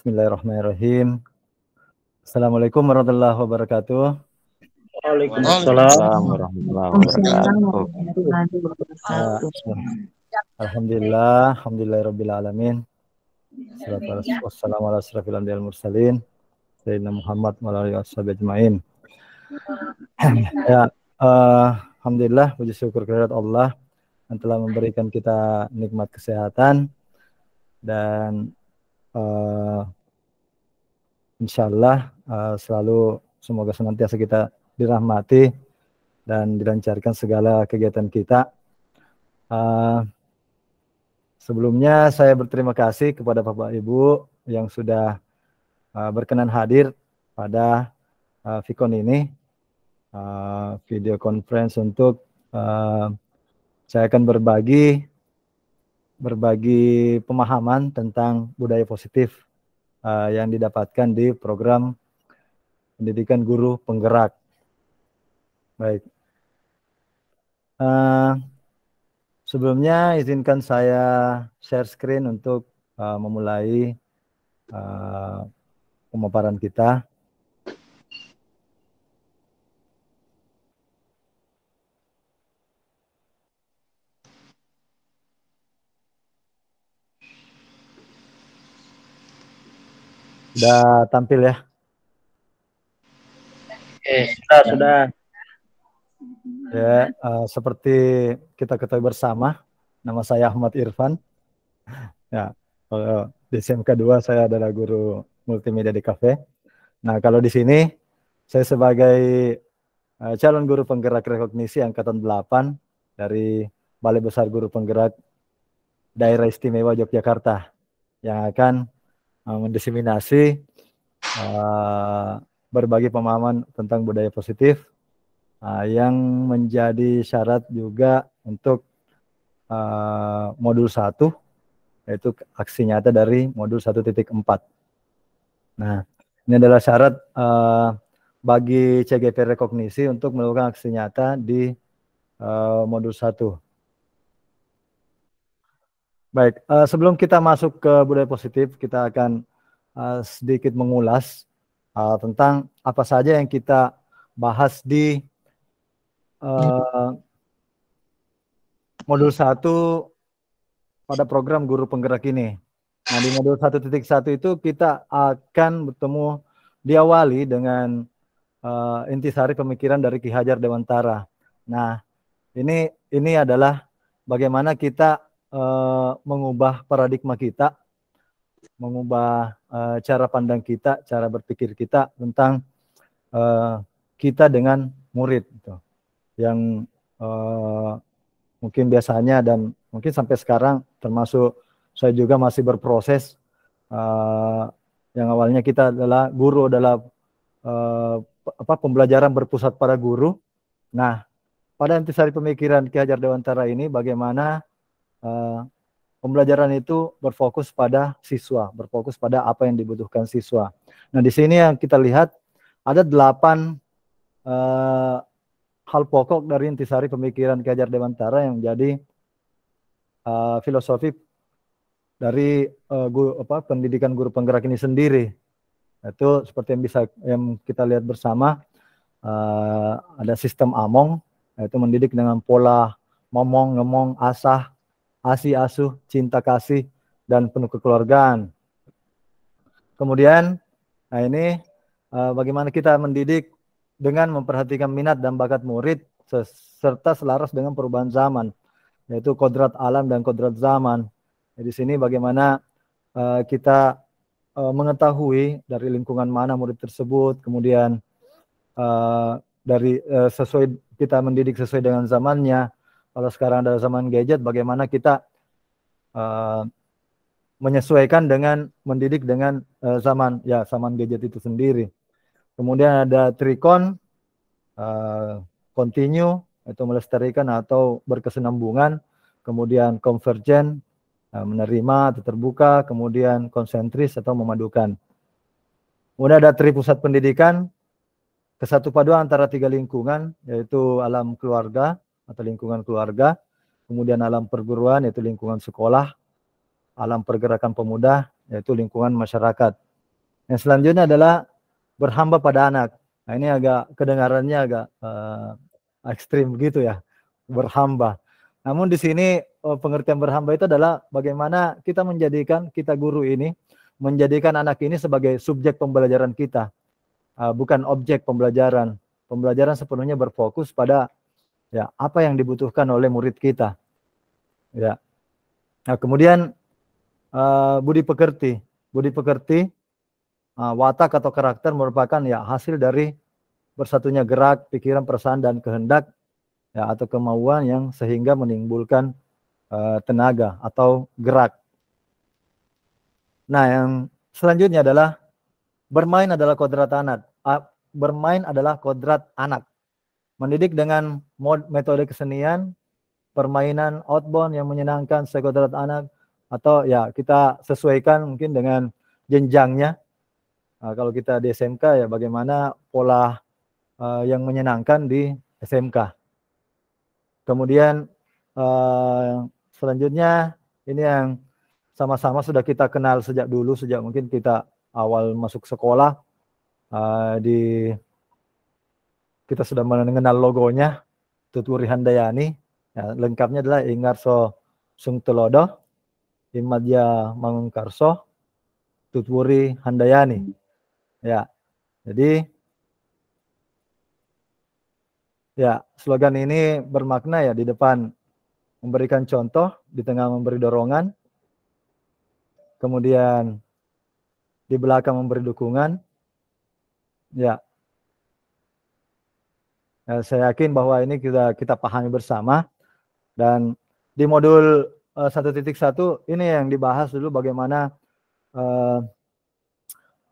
Bismillahirrahmanirrahim. Assalamualaikum warahmatullahi wabarakatuh. Waalaikumsalam warahmatullahi wabarakatuh. Alhamdulillah, alhamdulillah rabbil alamin. Wassalamu ala asrafil mursalin. Sayyidina Muhammad wa alihi washabihi ajmain. Ya, eh, alhamdulillah puji syukur kehadirat Allah yang telah memberikan kita nikmat kesehatan dan uh, eh, insya Allah uh, eh, selalu semoga senantiasa kita dirahmati dan dilancarkan segala kegiatan kita. Uh, sebelumnya saya berterima kasih kepada Bapak Ibu yang sudah uh, berkenan hadir pada uh, Vicon ini uh, video conference untuk uh, saya akan berbagi berbagi pemahaman tentang budaya positif uh, yang didapatkan di program pendidikan guru penggerak. Baik. Uh, sebelumnya izinkan saya share screen untuk uh, memulai uh, pemaparan kita. Udah tampil ya? Oke, sudah, sudah. Ya, uh, seperti kita ketahui bersama, nama saya Ahmad Irfan. Ya, kalau di SMK 2 saya adalah guru multimedia di kafe. Nah, kalau di sini saya sebagai uh, calon guru penggerak rekognisi angkatan 8 dari Balai Besar Guru Penggerak Daerah Istimewa Yogyakarta yang akan Eh, mendiseminasi uh, berbagi pemahaman tentang budaya positif uh, yang menjadi syarat juga untuk uh, modul 1 yaitu aksi nyata dari modul 1.4. Nah, ini adalah syarat uh, bagi CGP rekognisi untuk melakukan aksi nyata di uh, modul 1. Baik, uh, sebelum kita masuk ke budaya positif, kita akan uh, sedikit mengulas uh, tentang apa saja yang kita bahas di uh, modul 1 pada program guru penggerak ini. Nah, di modul 1.1 itu kita akan bertemu diawali dengan uh, intisari pemikiran dari Ki Hajar Dewantara. Nah, ini ini adalah bagaimana kita uh, mengubah paradigma kita, mengubah uh, cara pandang kita, cara berpikir kita tentang uh, kita dengan murid gitu. yang uh, mungkin biasanya dan mungkin sampai sekarang termasuk saya juga masih berproses uh, yang awalnya kita adalah guru adalah uh, apa pembelajaran berpusat pada guru. Nah, pada intisari pemikiran Ki Hajar Dewantara ini bagaimana uh, pembelajaran itu berfokus pada siswa, berfokus pada apa yang dibutuhkan siswa. Nah, di sini yang kita lihat ada delapan uh, hal pokok dari intisari pemikiran Kajar Dewantara yang jadi uh, eh, filosofi dari uh, guru, apa, pendidikan guru penggerak ini sendiri. Itu seperti yang bisa yang kita lihat bersama uh, ada sistem among yaitu mendidik dengan pola ngomong, ngomong, asah, asih asuh, cinta kasih, dan penuh kekeluargaan. Kemudian, nah ini eh, bagaimana kita mendidik dengan memperhatikan minat dan bakat murid serta selaras dengan perubahan zaman, yaitu kodrat alam dan kodrat zaman. Nah, di sini bagaimana eh, kita eh, mengetahui dari lingkungan mana murid tersebut, kemudian dari sesuai kita mendidik sesuai dengan zamannya, kalau sekarang ada zaman gadget, bagaimana kita uh, menyesuaikan dengan mendidik dengan uh, zaman ya zaman gadget itu sendiri. Kemudian ada trikon, uh, continue itu melestarikan atau berkesenambungan. Kemudian konvergen, menerima atau terbuka. Kemudian konsentris atau memadukan. Kemudian ada tri pusat pendidikan, kesatu paduan antara tiga lingkungan yaitu alam keluarga, atau lingkungan keluarga, kemudian alam perguruan yaitu lingkungan sekolah, alam pergerakan pemuda yaitu lingkungan masyarakat. Yang selanjutnya adalah berhamba pada anak. Nah, ini agak kedengarannya agak uh, ekstrim begitu ya, berhamba. Namun di sini eh, pengertian berhamba itu adalah bagaimana kita menjadikan kita guru ini menjadikan anak ini sebagai subjek pembelajaran kita, eh, bukan objek pembelajaran. Pembelajaran sepenuhnya berfokus pada Ya, apa yang dibutuhkan oleh murid kita. Ya. Nah, kemudian uh, budi pekerti. Budi pekerti uh, watak atau karakter merupakan ya hasil dari bersatunya gerak, pikiran, perasaan dan kehendak ya atau kemauan yang sehingga menimbulkan uh, tenaga atau gerak. Nah, yang selanjutnya adalah bermain adalah kodrat anak. Uh, bermain adalah kodrat anak mendidik dengan mod, metode kesenian, permainan outbound yang menyenangkan psikoterapeuta anak atau ya kita sesuaikan mungkin dengan jenjangnya. Nah, kalau kita di SMK ya bagaimana pola uh, yang menyenangkan di SMK. Kemudian uh, selanjutnya ini yang sama-sama sudah kita kenal sejak dulu sejak mungkin kita awal masuk sekolah uh, di kita sudah mengenal logonya Tuturi Handayani ya, lengkapnya adalah Ingarso Sungtelodo, Imadya Mangkarso Tuturi Handayani ya jadi ya slogan ini bermakna ya di depan memberikan contoh di tengah memberi dorongan kemudian di belakang memberi dukungan ya Ya, saya yakin bahwa ini kita kita pahami bersama dan di modul eh, satu titik satu ini yang dibahas dulu bagaimana uh,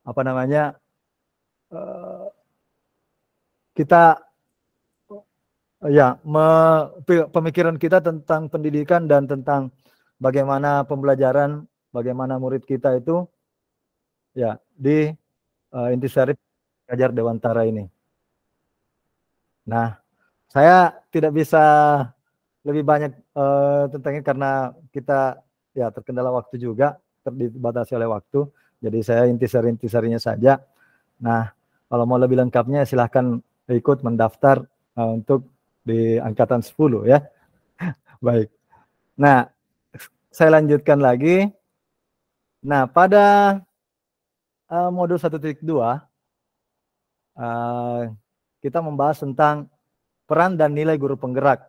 apa namanya uh, kita ya me, pemikiran kita tentang pendidikan dan tentang bagaimana pembelajaran bagaimana murid kita itu ya di uh, intisari Kajar Dewantara ini. Nah, saya tidak bisa lebih banyak uh, tentangnya karena kita ya terkendala waktu juga, terbatasi oleh waktu. Jadi saya inti intisari-intisarinya saja. Nah, kalau mau lebih lengkapnya silahkan ikut mendaftar uh, untuk di angkatan 10 ya. Baik. Nah, saya lanjutkan lagi. Nah, pada uh, modul 1.2 uh, kita membahas tentang peran dan nilai guru penggerak.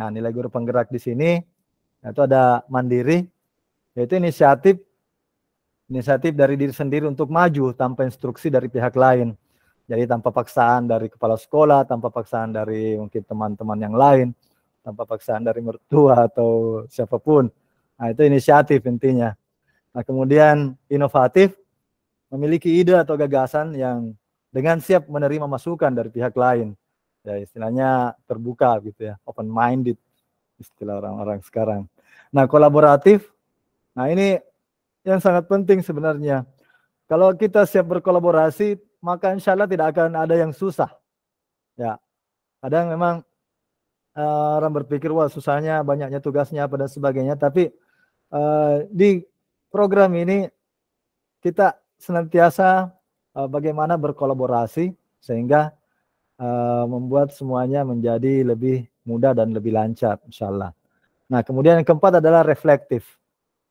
Nah, nilai guru penggerak di sini itu ada mandiri, yaitu inisiatif inisiatif dari diri sendiri untuk maju tanpa instruksi dari pihak lain. Jadi tanpa paksaan dari kepala sekolah, tanpa paksaan dari mungkin teman-teman yang lain, tanpa paksaan dari mertua atau siapapun. Nah, itu inisiatif intinya. Nah, kemudian inovatif memiliki ide atau gagasan yang dengan siap menerima masukan dari pihak lain. Ya, istilahnya terbuka gitu ya, open minded istilah orang-orang sekarang. Nah, kolaboratif. Nah, ini yang sangat penting sebenarnya. Kalau kita siap berkolaborasi, maka insya Allah tidak akan ada yang susah. Ya, kadang memang uh, orang berpikir wah susahnya, banyaknya tugasnya apa dan sebagainya. Tapi uh, di program ini kita senantiasa Eh, bagaimana berkolaborasi sehingga uh, membuat semuanya menjadi lebih mudah dan lebih lancar insya Allah. Nah, kemudian yang keempat adalah reflektif.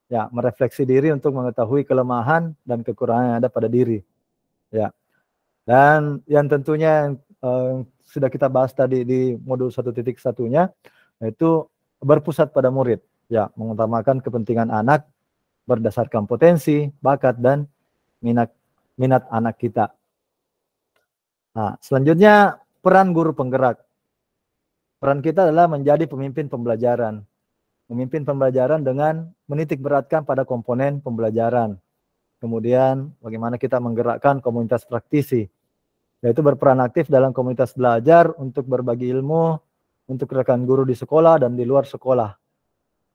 Ya, merefleksi diri untuk mengetahui kelemahan dan kekurangan yang ada pada diri. Ya. Dan yang tentunya yang uh, sudah kita bahas tadi di modul 11 satunya, yaitu berpusat pada murid. Ya, mengutamakan kepentingan anak berdasarkan potensi, bakat dan minat minat anak kita. Nah, selanjutnya peran guru penggerak. Peran kita adalah menjadi pemimpin pembelajaran. Memimpin pembelajaran dengan menitik beratkan pada komponen pembelajaran. Kemudian bagaimana kita menggerakkan komunitas praktisi, yaitu berperan aktif dalam komunitas belajar untuk berbagi ilmu, untuk rekan guru di sekolah dan di luar sekolah.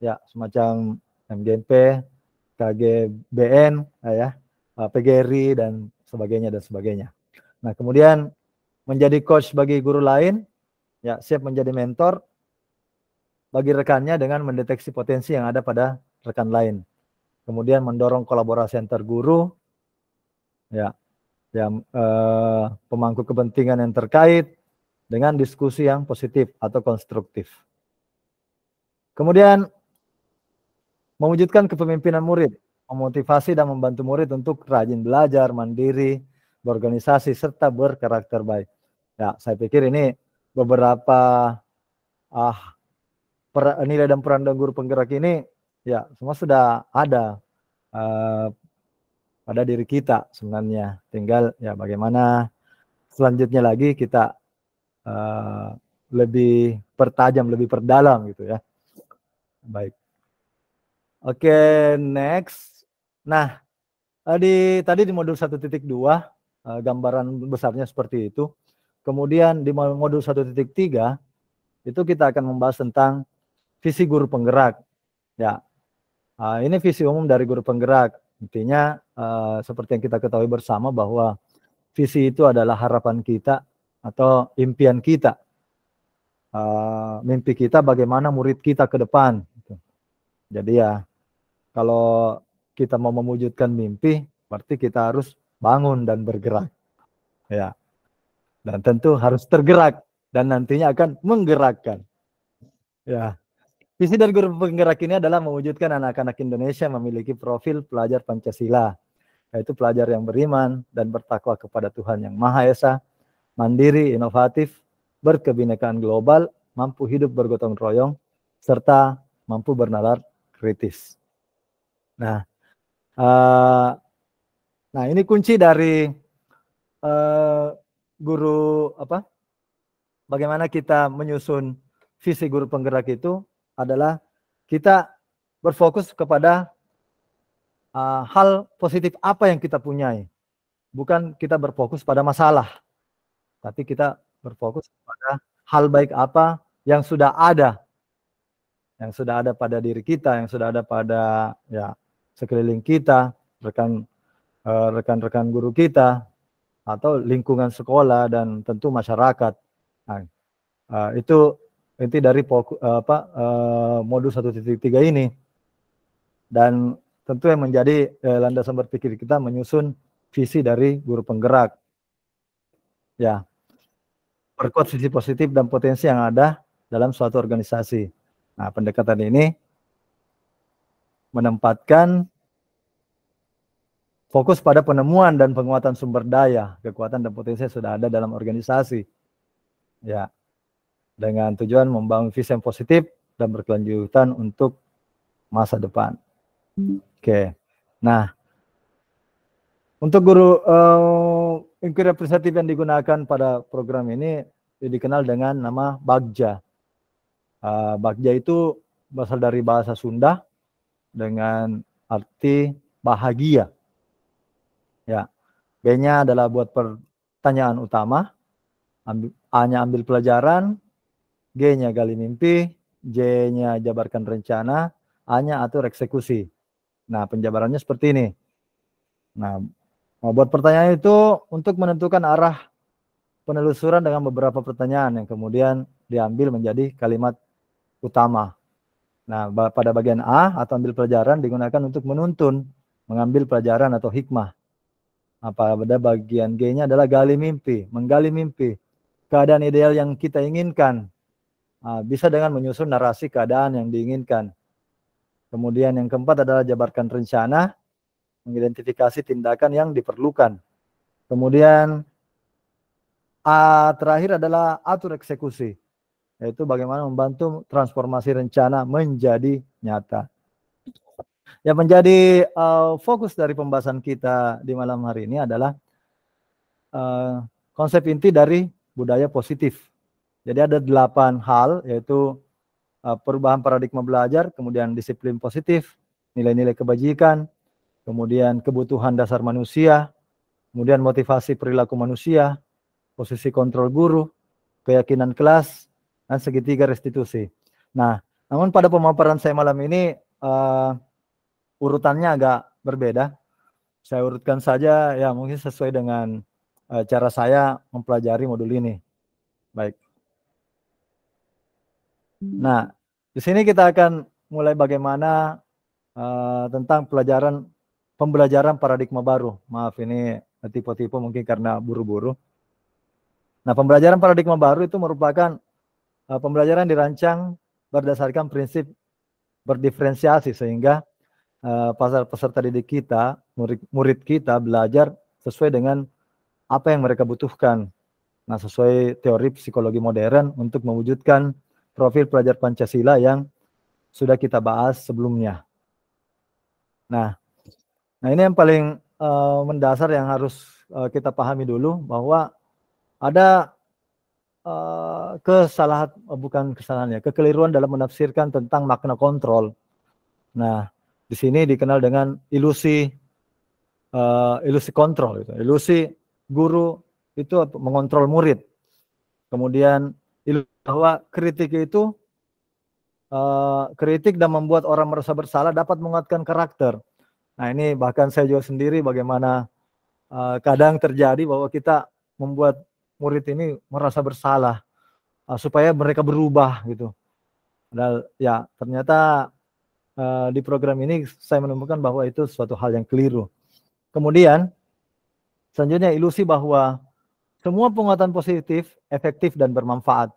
Ya, semacam MGMP, KGBN, ya uh, eh, PGRI dan sebagainya dan sebagainya. Nah, kemudian menjadi coach bagi guru lain, ya siap menjadi mentor bagi rekannya dengan mendeteksi potensi yang ada pada rekan lain. Kemudian mendorong kolaborasi antar guru, ya, yang eh, pemangku kepentingan yang terkait dengan diskusi yang positif atau konstruktif. Kemudian mewujudkan kepemimpinan murid memotivasi dan membantu murid untuk rajin belajar, mandiri, berorganisasi, serta berkarakter baik. Ya, saya pikir ini beberapa ah, per, nilai dan peran dan guru penggerak ini ya semua sudah ada eh, pada diri kita sebenarnya. Tinggal ya bagaimana selanjutnya lagi kita eh, lebih pertajam, lebih perdalam gitu ya. Baik. Oke, okay, next. Nah, eh, di tadi di modul 1.2 eh, gambaran besarnya seperti itu. Kemudian di modul 1.3 itu kita akan membahas tentang visi guru penggerak. Ya. Eh, ini visi umum dari guru penggerak. Intinya seperti yang kita ketahui bersama bahwa visi itu adalah harapan kita atau impian kita. mimpi kita bagaimana murid kita ke depan. Gitu. Jadi ya kalau kita mau mewujudkan mimpi, berarti kita harus bangun dan bergerak. Ya. Dan tentu harus tergerak dan nantinya akan menggerakkan. Ya. Visi dari guru penggerak ini adalah mewujudkan anak-anak Indonesia memiliki profil pelajar Pancasila, yaitu pelajar yang beriman dan bertakwa kepada Tuhan Yang Maha Esa, mandiri, inovatif, berkebinekaan global, mampu hidup bergotong royong, serta mampu bernalar kritis. Nah, Uh, nah ini kunci dari uh, guru apa? Bagaimana kita menyusun visi guru penggerak itu adalah kita berfokus kepada uh, hal positif apa yang kita punyai, bukan kita berfokus pada masalah, tapi kita berfokus pada hal baik apa yang sudah ada, yang sudah ada pada diri kita, yang sudah ada pada ya sekeliling kita, rekan eh, rekan-rekan guru kita atau lingkungan sekolah dan tentu masyarakat. Nah, eh, itu inti dari pokok, eh, apa modus 1.3 ini. Dan tentu yang menjadi landasan berpikir kita menyusun visi dari guru penggerak. Ya. Perkuat sisi positif dan potensi yang ada dalam suatu organisasi. Nah, pendekatan ini menempatkan fokus pada penemuan dan penguatan sumber daya, kekuatan dan potensi yang sudah ada dalam organisasi. Ya. Dengan tujuan membangun visi yang positif dan berkelanjutan untuk masa depan. Oke. Nah, untuk guru uh, inquiry representative yang digunakan pada program ini dikenal dengan nama bagja. Uh, bagja itu berasal dari bahasa Sunda dengan arti bahagia. Ya. B-nya adalah buat pertanyaan utama, A-nya ambil pelajaran, G-nya gali mimpi, J-nya jabarkan rencana, A-nya atur eksekusi. Nah, penjabarannya seperti ini. Nah, mau buat pertanyaan itu untuk menentukan arah penelusuran dengan beberapa pertanyaan yang kemudian diambil menjadi kalimat utama Nah, pada bagian A atau ambil pelajaran digunakan untuk menuntun, mengambil pelajaran atau hikmah. Nah, pada bagian G-nya adalah gali mimpi, menggali mimpi. Keadaan ideal yang kita inginkan. Nah, bisa dengan menyusun narasi keadaan yang diinginkan. Kemudian yang keempat adalah jabarkan rencana, mengidentifikasi tindakan yang diperlukan. Kemudian A terakhir adalah atur eksekusi yaitu bagaimana membantu transformasi rencana menjadi nyata. Yang menjadi uh, fokus dari pembahasan kita di malam hari ini adalah uh, konsep inti dari budaya positif. Jadi ada delapan hal yaitu uh, perubahan paradigma belajar, kemudian disiplin positif, nilai-nilai kebajikan, kemudian kebutuhan dasar manusia, kemudian motivasi perilaku manusia, posisi kontrol guru, keyakinan kelas, dan eh, segitiga restitusi. Nah, namun pada pemaparan saya malam ini uh, urutannya agak berbeda. Saya urutkan saja ya mungkin sesuai dengan uh, cara saya mempelajari modul ini. Baik. Nah, di sini kita akan mulai bagaimana uh, tentang pelajaran pembelajaran paradigma baru. Maaf ini tipe-tipe mungkin karena buru-buru. Nah, pembelajaran paradigma baru itu merupakan Eh, pembelajaran dirancang berdasarkan prinsip berdiferensiasi sehingga eh, pasar peserta didik kita, murid, murid kita belajar sesuai dengan apa yang mereka butuhkan. Nah, sesuai teori psikologi modern untuk mewujudkan profil pelajar Pancasila yang sudah kita bahas sebelumnya. Nah, nah ini yang paling uh, mendasar yang harus uh, kita pahami dulu bahwa ada uh, kesalahan eh, bukan kesalahannya, kekeliruan dalam menafsirkan tentang makna kontrol. Nah, di sini dikenal dengan ilusi uh, ilusi kontrol itu. Ilusi guru itu mengontrol murid. Kemudian ilusi bahwa kritik itu uh, kritik dan membuat orang merasa bersalah dapat menguatkan karakter. Nah, ini bahkan saya juga sendiri bagaimana uh, kadang terjadi bahwa kita membuat murid ini merasa bersalah uh, supaya mereka berubah gitu. Padahal ya ternyata uh, di program ini saya menemukan bahwa itu suatu hal yang keliru. Kemudian selanjutnya ilusi bahwa semua penguatan positif, efektif dan bermanfaat.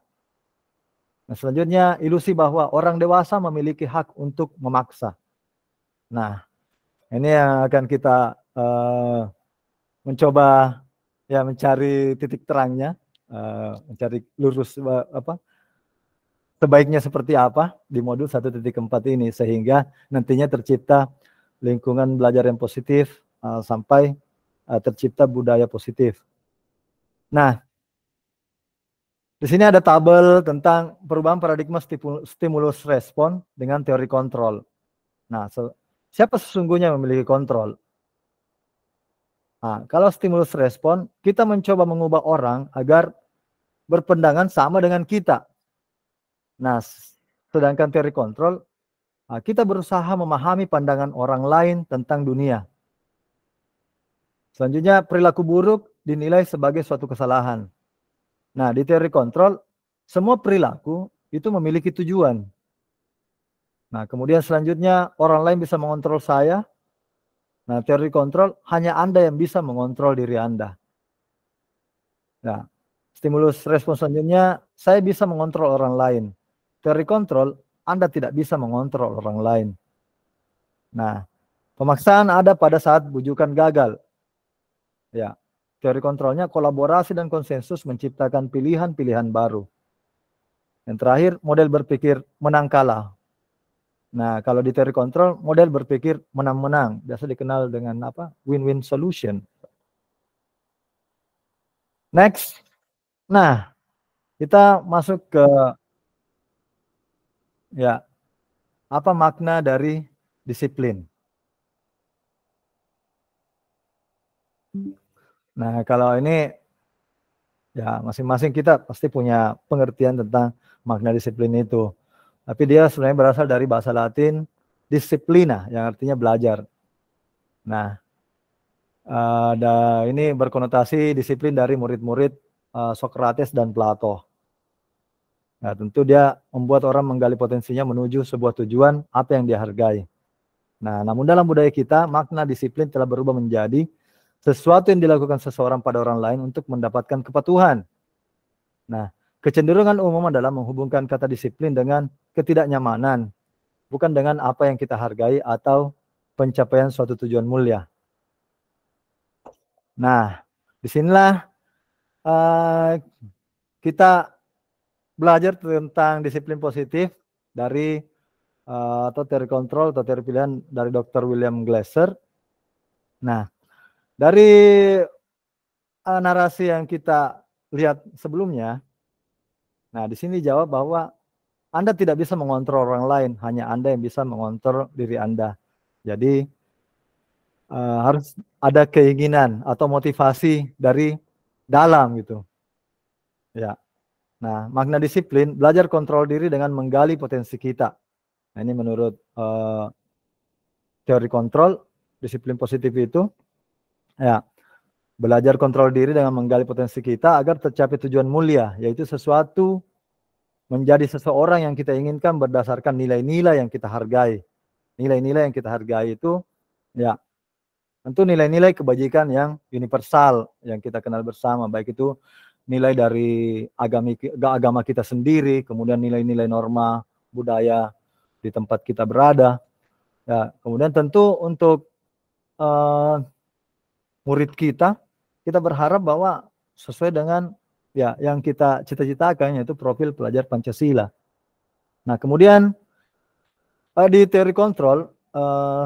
Nah, selanjutnya ilusi bahwa orang dewasa memiliki hak untuk memaksa. Nah, ini yang akan kita uh, mencoba ya mencari titik terangnya, uh, mencari lurus uh, apa sebaiknya seperti apa di modul 1.4 ini sehingga nantinya tercipta lingkungan belajar yang positif uh, sampai uh, tercipta budaya positif. Nah, di sini ada tabel tentang perubahan paradigma stimulus respon dengan teori kontrol. Nah, siapa sesungguhnya memiliki kontrol? Nah, kalau stimulus respon, kita mencoba mengubah orang agar berpendangan sama dengan kita. Nah, sedangkan teori kontrol, ah, kita berusaha memahami pandangan orang lain tentang dunia. Selanjutnya, perilaku buruk dinilai sebagai suatu kesalahan. Nah, di teori kontrol, semua perilaku itu memiliki tujuan. Nah, kemudian selanjutnya orang lain bisa mengontrol saya, Nah, teori kontrol hanya Anda yang bisa mengontrol diri Anda. Nah, stimulus respons selanjutnya, saya bisa mengontrol orang lain. Teori kontrol, Anda tidak bisa mengontrol orang lain. Nah, pemaksaan ada pada saat bujukan gagal. Ya, teori kontrolnya kolaborasi dan konsensus menciptakan pilihan-pilihan baru. Yang terakhir, model berpikir menang kalah. Nah, kalau di teori kontrol, model berpikir menang-menang. Biasa dikenal dengan apa? Win-win solution. Next. Nah, kita masuk ke ya apa makna dari disiplin. Nah, kalau ini ya masing-masing kita pasti punya pengertian tentang makna disiplin itu. Tapi dia sebenarnya berasal dari bahasa Latin disiplina yang artinya belajar. Nah, ada eh, ini berkonotasi disiplin dari murid-murid Sokrates eh, Socrates dan Plato. Nah, tentu dia membuat orang menggali potensinya menuju sebuah tujuan apa yang dia hargai. Nah, namun dalam budaya kita makna disiplin telah berubah menjadi sesuatu yang dilakukan seseorang pada orang lain untuk mendapatkan kepatuhan. Nah, Kecenderungan umum adalah menghubungkan kata disiplin dengan ketidaknyamanan, bukan dengan apa yang kita hargai atau pencapaian suatu tujuan mulia. Nah, disinilah uh, kita belajar tentang disiplin positif dari uh, atau teori kontrol atau teori pilihan dari Dr. William Glaser. Nah, dari uh, narasi yang kita lihat sebelumnya, Nah, di sini jawab bahwa Anda tidak bisa mengontrol orang lain, hanya Anda yang bisa mengontrol diri Anda. Jadi uh, harus ada keinginan atau motivasi dari dalam gitu. Ya. Nah, makna disiplin belajar kontrol diri dengan menggali potensi kita. Nah, ini menurut uh, teori kontrol disiplin positif itu ya Belajar kontrol diri dengan menggali potensi kita agar tercapai tujuan mulia, yaitu sesuatu menjadi seseorang yang kita inginkan berdasarkan nilai-nilai yang kita hargai. Nilai-nilai yang kita hargai itu ya tentu nilai-nilai kebajikan yang universal yang kita kenal bersama, baik itu nilai dari agama agama kita sendiri, kemudian nilai-nilai norma budaya di tempat kita berada. Ya, kemudian tentu untuk uh, murid kita kita berharap bahwa sesuai dengan ya yang kita cita-citakan yaitu profil pelajar Pancasila. Nah, kemudian eh, di teori kontrol eh,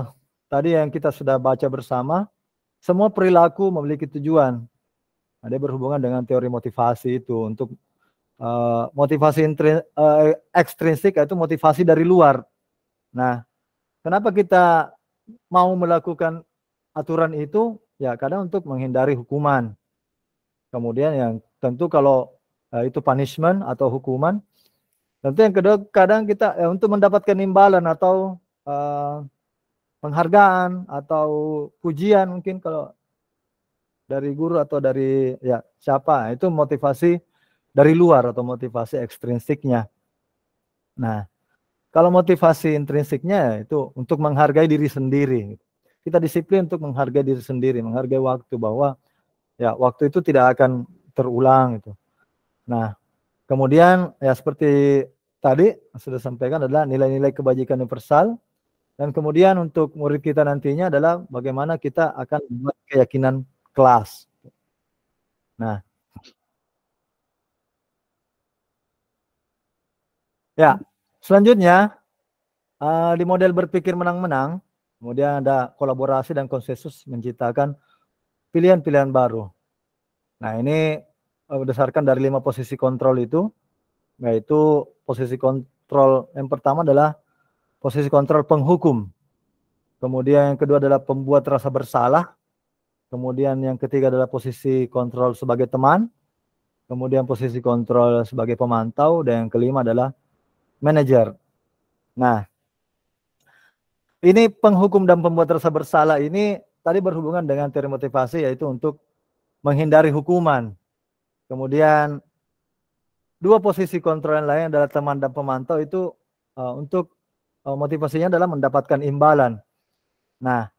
tadi yang kita sudah baca bersama, semua perilaku memiliki tujuan. Nah, berhubungan dengan teori motivasi itu untuk eh, motivasi intri, eh, ekstrinsik yaitu motivasi dari luar. Nah, kenapa kita mau melakukan aturan itu? ya kadang untuk menghindari hukuman. Kemudian yang tentu kalau uh, itu punishment atau hukuman, tentu yang kedua kadang kita ya, untuk mendapatkan imbalan atau uh, penghargaan atau pujian mungkin kalau dari guru atau dari ya siapa itu motivasi dari luar atau motivasi ekstrinsiknya. Nah, kalau motivasi intrinsiknya itu untuk menghargai diri sendiri kita disiplin untuk menghargai diri sendiri, menghargai waktu bahwa ya waktu itu tidak akan terulang itu. Nah, kemudian ya seperti tadi sudah sampaikan adalah nilai-nilai kebajikan universal dan kemudian untuk murid kita nantinya adalah bagaimana kita akan membuat keyakinan kelas. Nah, ya selanjutnya eh, di model berpikir menang-menang Kemudian ada kolaborasi dan konsensus menciptakan pilihan-pilihan baru. Nah ini eh, berdasarkan dari lima posisi kontrol itu, yaitu posisi kontrol yang pertama adalah posisi kontrol penghukum. Kemudian yang kedua adalah pembuat rasa bersalah. Kemudian yang ketiga adalah posisi kontrol sebagai teman. Kemudian posisi kontrol sebagai pemantau. Dan yang kelima adalah manajer. Nah, ini penghukum dan pembuat rasa bersalah ini tadi berhubungan dengan teori motivasi yaitu untuk menghindari hukuman. Kemudian dua posisi kontrol yang lain adalah teman dan pemantau itu uh, untuk uh, motivasinya adalah mendapatkan imbalan. Nah,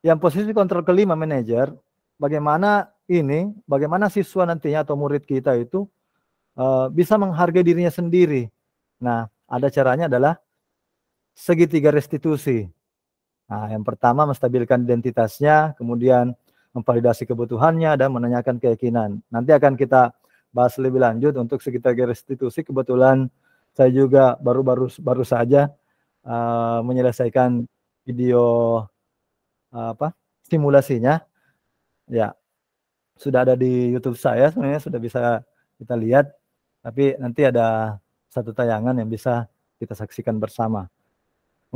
yang posisi kontrol kelima manajer, bagaimana ini, bagaimana siswa nantinya atau murid kita itu uh, bisa menghargai dirinya sendiri. Nah, ada caranya adalah segitiga restitusi. Nah, yang pertama menstabilkan identitasnya, kemudian memvalidasi kebutuhannya dan menanyakan keyakinan. Nanti akan kita bahas lebih lanjut untuk segitiga restitusi. Kebetulan saya juga baru-baru baru saja uh, menyelesaikan video uh, apa simulasinya. Ya, sudah ada di YouTube saya sebenarnya sudah bisa kita lihat. Tapi nanti ada satu tayangan yang bisa kita saksikan bersama.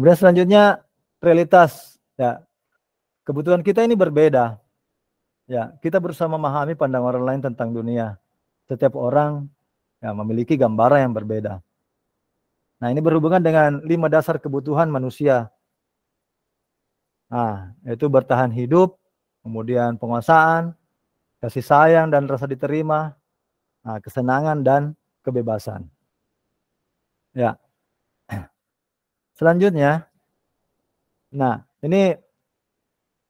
Kemudian selanjutnya realitas ya. Kebutuhan kita ini berbeda. Ya, kita berusaha memahami pandangan orang lain tentang dunia. Setiap orang ya, memiliki gambaran yang berbeda. Nah, ini berhubungan dengan lima dasar kebutuhan manusia. Nah, yaitu bertahan hidup, kemudian penguasaan, kasih sayang dan rasa diterima, nah, kesenangan dan kebebasan. Ya, Selanjutnya, nah ini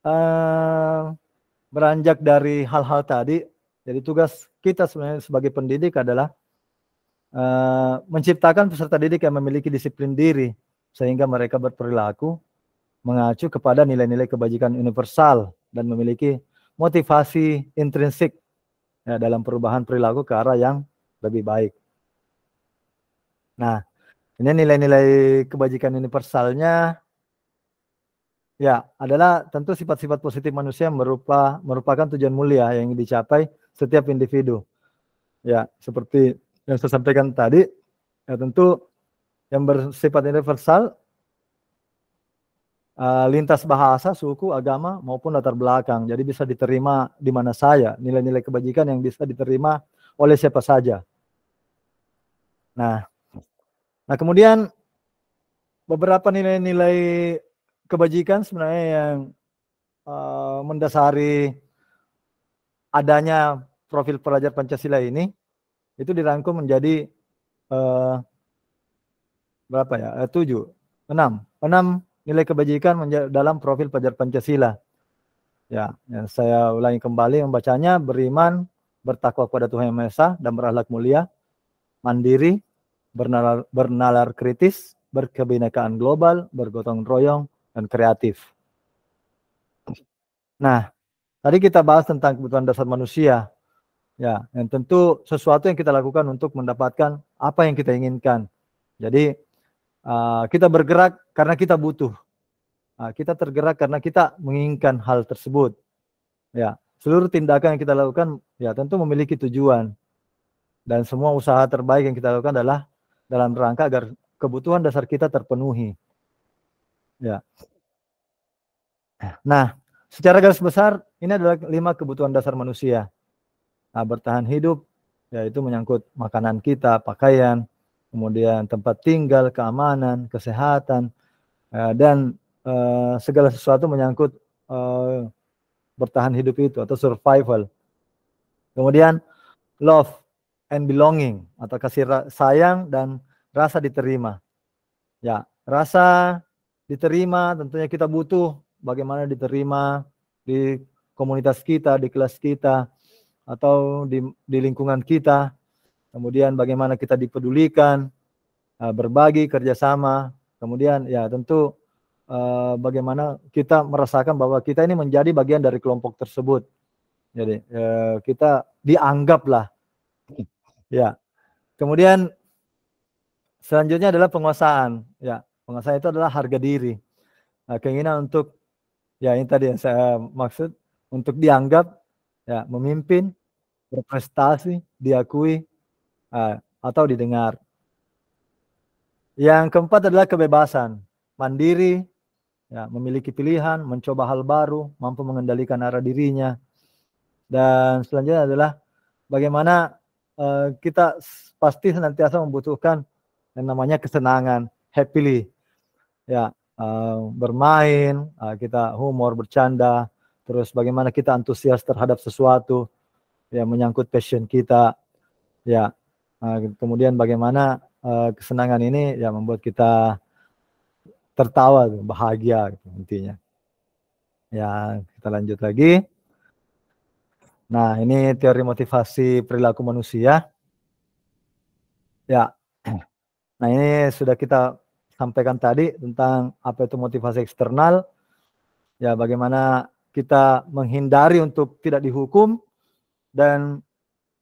eh, beranjak dari hal-hal tadi, jadi tugas kita sebenarnya sebagai pendidik adalah eh, menciptakan peserta didik yang memiliki disiplin diri sehingga mereka berperilaku mengacu kepada nilai-nilai kebajikan universal dan memiliki motivasi intrinsik ya, dalam perubahan perilaku ke arah yang lebih baik. Nah, ini nilai-nilai kebajikan universalnya ya adalah tentu sifat-sifat positif manusia merupa merupakan tujuan mulia yang dicapai setiap individu. Ya, seperti yang saya sampaikan tadi, ya tentu yang bersifat universal eh, lintas bahasa, suku, agama maupun latar belakang. Jadi bisa diterima di mana saya, nilai-nilai kebajikan yang bisa diterima oleh siapa saja. Nah, Nah, kemudian beberapa nilai-nilai kebajikan sebenarnya yang uh, mendasari adanya profil pelajar Pancasila ini itu dirangkum menjadi uh, berapa ya? Uh, tujuh, enam, enam nilai kebajikan dalam profil pelajar Pancasila. Ya, ya, saya ulangi kembali membacanya beriman, bertakwa kepada Tuhan Yang Maha Esa dan berakhlak mulia, mandiri, bernalar, bernalar kritis, berkebinekaan global, bergotong royong, dan kreatif. Nah, tadi kita bahas tentang kebutuhan dasar manusia. Ya, yang tentu sesuatu yang kita lakukan untuk mendapatkan apa yang kita inginkan. Jadi, uh, kita bergerak karena kita butuh. Uh, kita tergerak karena kita menginginkan hal tersebut. Ya, seluruh tindakan yang kita lakukan ya tentu memiliki tujuan. Dan semua usaha terbaik yang kita lakukan adalah dalam rangka agar kebutuhan dasar kita terpenuhi. Ya. Nah, secara garis besar ini adalah lima kebutuhan dasar manusia. Nah, bertahan hidup yaitu menyangkut makanan kita, pakaian, kemudian tempat tinggal, keamanan, kesehatan, eh, dan eh, segala sesuatu menyangkut eh, bertahan hidup itu atau survival. Kemudian love and belonging atau kasih sayang dan rasa diterima. Ya, rasa diterima tentunya kita butuh bagaimana diterima di komunitas kita, di kelas kita atau di, di lingkungan kita. Kemudian bagaimana kita dipedulikan, e, berbagi kerjasama. Kemudian ya tentu e, bagaimana kita merasakan bahwa kita ini menjadi bagian dari kelompok tersebut. Jadi e, kita dianggaplah Ya. Kemudian selanjutnya adalah penguasaan. Ya, penguasaan itu adalah harga diri. Nah, keinginan untuk ya ini tadi yang saya eh, maksud untuk dianggap ya memimpin, berprestasi, diakui uh, atau didengar. Yang keempat adalah kebebasan, mandiri, ya, memiliki pilihan, mencoba hal baru, mampu mengendalikan arah dirinya. Dan selanjutnya adalah bagaimana Eh, kita pasti senantiasa membutuhkan yang namanya kesenangan, happily. Ya, uh, bermain, uh, kita humor, bercanda, terus bagaimana kita antusias terhadap sesuatu yang menyangkut passion kita. Ya, uh, kemudian bagaimana uh, kesenangan ini yang membuat kita tertawa, bahagia gitu, intinya. Ya, kita lanjut lagi. Nah, ini teori motivasi perilaku manusia. Ya. Nah, ini sudah kita sampaikan tadi tentang apa itu motivasi eksternal. Ya, bagaimana kita menghindari untuk tidak dihukum dan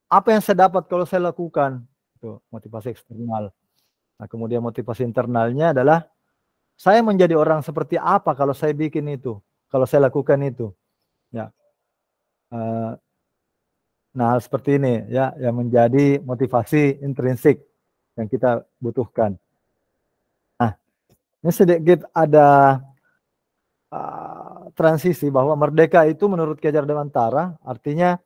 apa yang saya dapat kalau saya lakukan itu motivasi eksternal. Nah, kemudian motivasi internalnya adalah saya menjadi orang seperti apa kalau saya bikin itu, kalau saya lakukan itu. Ya, uh, Nah, hal seperti ini ya yang menjadi motivasi intrinsik yang kita butuhkan. Nah, ini sedikit ada uh, transisi bahwa merdeka itu menurut Kejar Dewantara artinya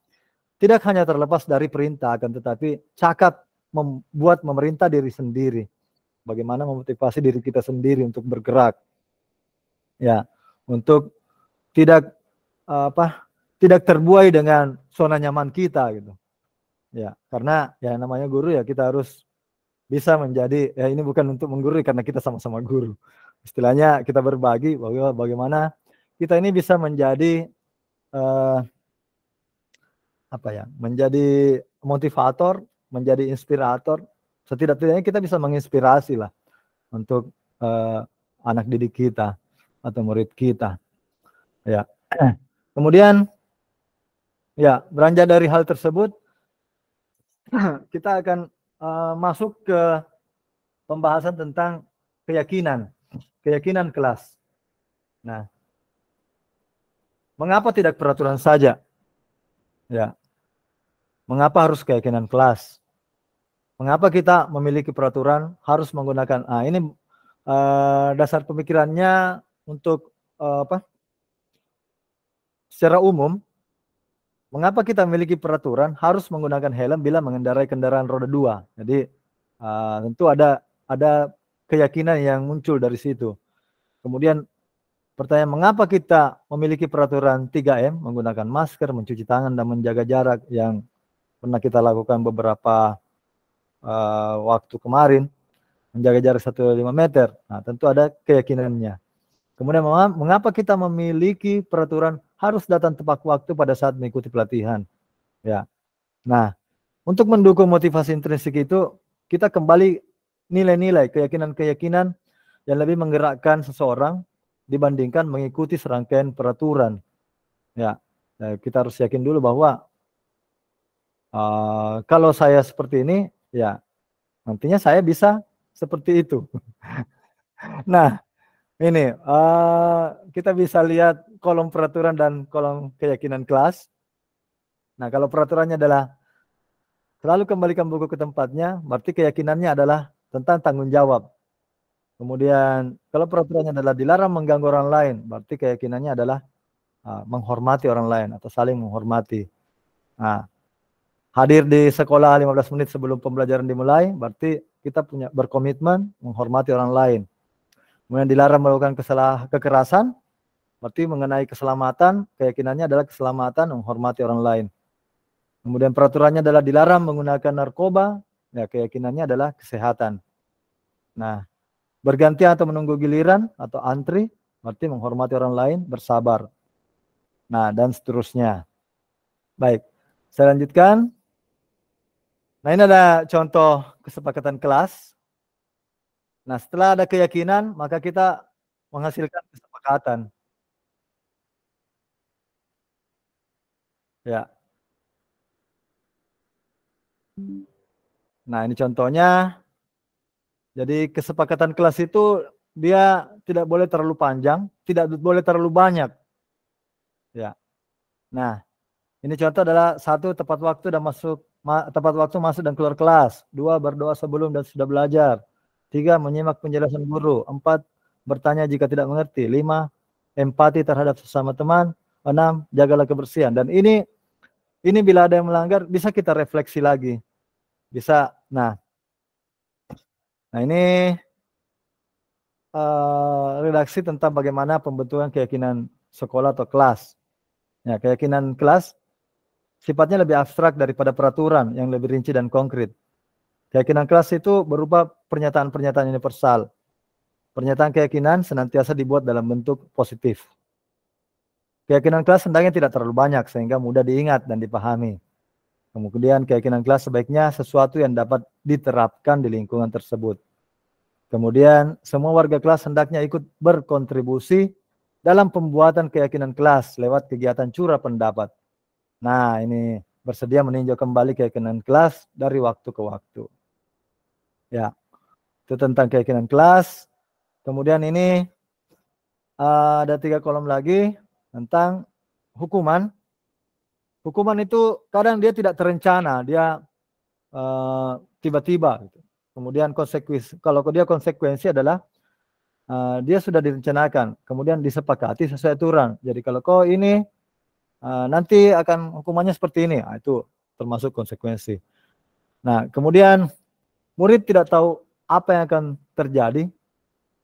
tidak hanya terlepas dari perintah akan tetapi cakap membuat memerintah diri sendiri. Bagaimana memotivasi diri kita sendiri untuk bergerak. Ya, untuk tidak ah, apa tidak terbuai dengan zona nyaman kita gitu. Ya, karena ya namanya guru ya kita harus bisa menjadi ya ini bukan untuk menggurui karena kita sama-sama guru. Istilahnya kita berbagi bagaimana kita ini bisa menjadi eh, apa ya? Menjadi motivator, menjadi inspirator. Setidak-tidaknya kita bisa menginspirasi lah untuk eh, anak didik kita atau murid kita. Ya. Kemudian Ya, beranjak dari hal tersebut, kita akan uh, masuk ke pembahasan tentang keyakinan, keyakinan kelas. Nah, mengapa tidak peraturan saja? Ya, mengapa harus keyakinan kelas? Mengapa kita memiliki peraturan harus menggunakan? Ah, ini uh, dasar pemikirannya untuk uh, apa? Secara umum mengapa kita memiliki peraturan harus menggunakan helm bila mengendarai kendaraan roda dua? Jadi uh, tentu ada ada keyakinan yang muncul dari situ. Kemudian pertanyaan mengapa kita memiliki peraturan 3M menggunakan masker, mencuci tangan dan menjaga jarak yang pernah kita lakukan beberapa uh, waktu kemarin menjaga jarak 1,5 meter. Nah, tentu ada keyakinannya. Kemudian mengapa kita memiliki peraturan harus datang tepat waktu pada saat mengikuti pelatihan. Ya. Nah, untuk mendukung motivasi intrinsik itu, kita kembali nilai-nilai, keyakinan-keyakinan yang lebih menggerakkan seseorang dibandingkan mengikuti serangkaian peraturan. Ya, ya kita harus yakin dulu bahwa uh, kalau saya seperti ini, ya nantinya saya bisa seperti itu. nah, ini uh, kita bisa lihat kolom peraturan dan kolom keyakinan kelas. Nah, kalau peraturannya adalah selalu kembalikan buku ke tempatnya, berarti keyakinannya adalah tentang tanggung jawab. Kemudian kalau peraturannya adalah dilarang mengganggu orang lain, berarti keyakinannya adalah uh, menghormati orang lain atau saling menghormati. Nah, hadir di sekolah 15 menit sebelum pembelajaran dimulai, berarti kita punya berkomitmen menghormati orang lain. Kemudian dilarang melakukan kesalahan kekerasan, Berarti mengenai keselamatan, keyakinannya adalah keselamatan menghormati orang lain. Kemudian peraturannya adalah dilarang menggunakan narkoba, ya keyakinannya adalah kesehatan. Nah, berganti atau menunggu giliran atau antri, berarti menghormati orang lain, bersabar. Nah, dan seterusnya. Baik, saya lanjutkan. Nah, ini ada contoh kesepakatan kelas. Nah, setelah ada keyakinan, maka kita menghasilkan kesepakatan. Ya. Nah, ini contohnya. Jadi kesepakatan kelas itu dia tidak boleh terlalu panjang, tidak boleh terlalu banyak. Ya. Nah, ini contoh adalah satu tepat waktu dan masuk tepat waktu masuk dan keluar kelas, dua berdoa sebelum dan sudah belajar, tiga menyimak penjelasan guru, empat bertanya jika tidak mengerti, lima empati terhadap sesama teman, enam jagalah kebersihan dan ini ini bila ada yang melanggar bisa kita refleksi lagi bisa nah nah ini uh, redaksi tentang bagaimana pembentukan keyakinan sekolah atau kelas ya keyakinan kelas sifatnya lebih abstrak daripada peraturan yang lebih rinci dan konkret keyakinan kelas itu berupa pernyataan-pernyataan universal pernyataan keyakinan senantiasa dibuat dalam bentuk positif Keyakinan kelas hendaknya tidak terlalu banyak sehingga mudah diingat dan dipahami. Kemudian keyakinan kelas sebaiknya sesuatu yang dapat diterapkan di lingkungan tersebut. Kemudian semua warga kelas hendaknya ikut berkontribusi dalam pembuatan keyakinan kelas lewat kegiatan curah pendapat. Nah ini bersedia meninjau kembali keyakinan kelas dari waktu ke waktu. Ya, itu tentang keyakinan kelas. Kemudian ini eh, ada tiga kolom lagi tentang hukuman. Hukuman itu kadang dia tidak terencana, dia eh, tiba-tiba. Uh, Kemudian konsekuensi, kalau dia konsekuensi adalah uh, dia sudah direncanakan, kemudian disepakati sesuai aturan. Jadi kalau kau ini uh, nanti akan hukumannya seperti ini, nah, itu termasuk konsekuensi. Nah, kemudian murid tidak tahu apa yang akan terjadi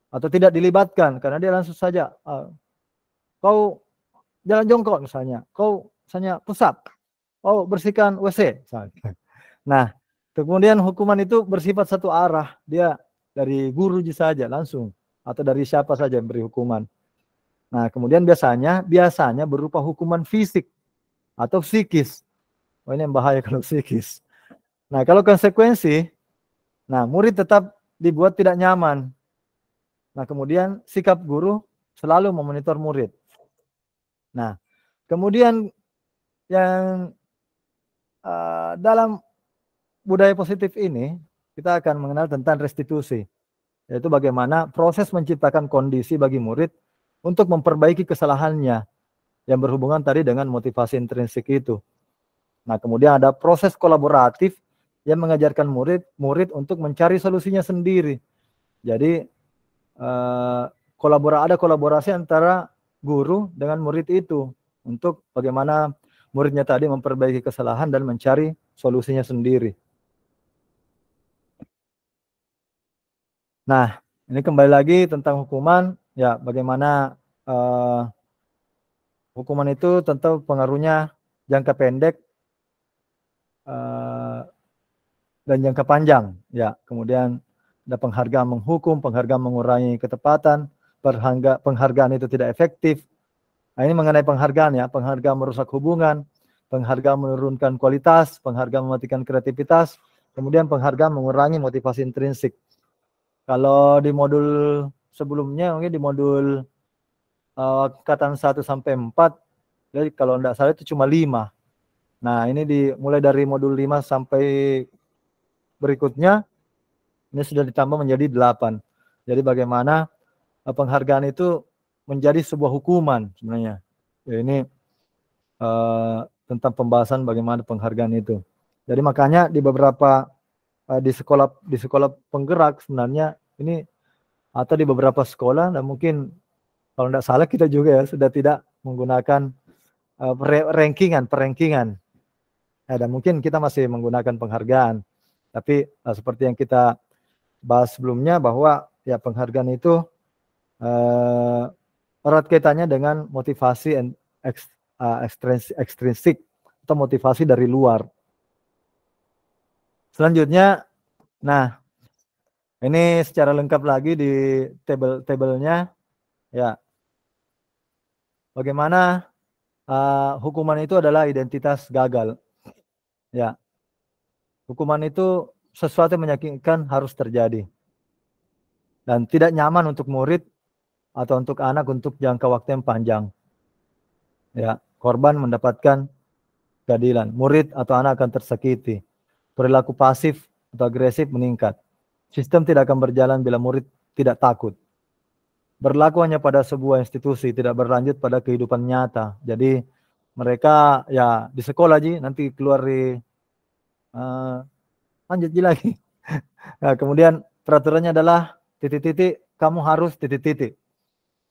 atau tidak dilibatkan karena dia langsung saja uh, kau jalan jongkok misalnya, kau misalnya pusat, kau bersihkan WC misalnya. Nah, kemudian hukuman itu bersifat satu arah, dia dari guru saja langsung atau dari siapa saja yang beri hukuman. Nah, kemudian biasanya biasanya berupa hukuman fisik atau psikis. Oh, ini yang bahaya kalau psikis. Nah, kalau konsekuensi, nah murid tetap dibuat tidak nyaman. Nah, kemudian sikap guru selalu memonitor murid. Nah, kemudian yang uh, dalam budaya positif ini kita akan mengenal tentang restitusi, yaitu bagaimana proses menciptakan kondisi bagi murid untuk memperbaiki kesalahannya yang berhubungan tadi dengan motivasi intrinsik itu. Nah, kemudian ada proses kolaboratif yang mengajarkan murid murid untuk mencari solusinya sendiri. Jadi uh, kolabora ada kolaborasi antara guru dengan murid itu untuk bagaimana muridnya tadi memperbaiki kesalahan dan mencari solusinya sendiri. Nah, ini kembali lagi tentang hukuman, ya bagaimana uh, hukuman itu tentu pengaruhnya jangka pendek uh, dan jangka panjang, ya. Kemudian ada penghargaan menghukum, penghargaan mengurangi ketepatan, perhangga, penghargaan itu tidak efektif. Nah, ini mengenai penghargaan ya, penghargaan merusak hubungan, penghargaan menurunkan kualitas, penghargaan mematikan kreativitas, kemudian penghargaan mengurangi motivasi intrinsik. Kalau di modul sebelumnya mungkin di modul uh, satu 1 sampai 4 jadi ya, kalau tidak salah itu cuma 5. Nah, ini dimulai dari modul 5 sampai berikutnya ini sudah ditambah menjadi 8. Jadi bagaimana Eh, penghargaan itu menjadi sebuah hukuman sebenarnya. Ya, ini uh, tentang pembahasan bagaimana penghargaan itu. Jadi makanya di beberapa uh, di sekolah di sekolah penggerak sebenarnya ini atau di beberapa sekolah dan mungkin kalau tidak salah kita juga ya sudah tidak menggunakan uh, rankingan Ada ya, dan mungkin kita masih menggunakan penghargaan tapi uh, seperti yang kita bahas sebelumnya bahwa ya penghargaan itu uh, erat kaitannya dengan motivasi and uh, ekstrinsik, atau motivasi dari luar. Selanjutnya, nah ini secara lengkap lagi di table tabelnya ya. Bagaimana uh, hukuman itu adalah identitas gagal. Ya. Hukuman itu sesuatu yang menyakitkan harus terjadi. Dan tidak nyaman untuk murid atau untuk anak untuk jangka waktu yang panjang. Ya, korban mendapatkan keadilan. Murid atau anak akan tersakiti. Perilaku pasif atau agresif meningkat. Sistem tidak akan berjalan bila murid tidak takut. Berlaku hanya pada sebuah institusi, tidak berlanjut pada kehidupan nyata. Jadi mereka ya di sekolah aja, nanti keluar di uh, lanjut lagi. nah, kemudian peraturannya adalah titik-titik kamu harus titik-titik.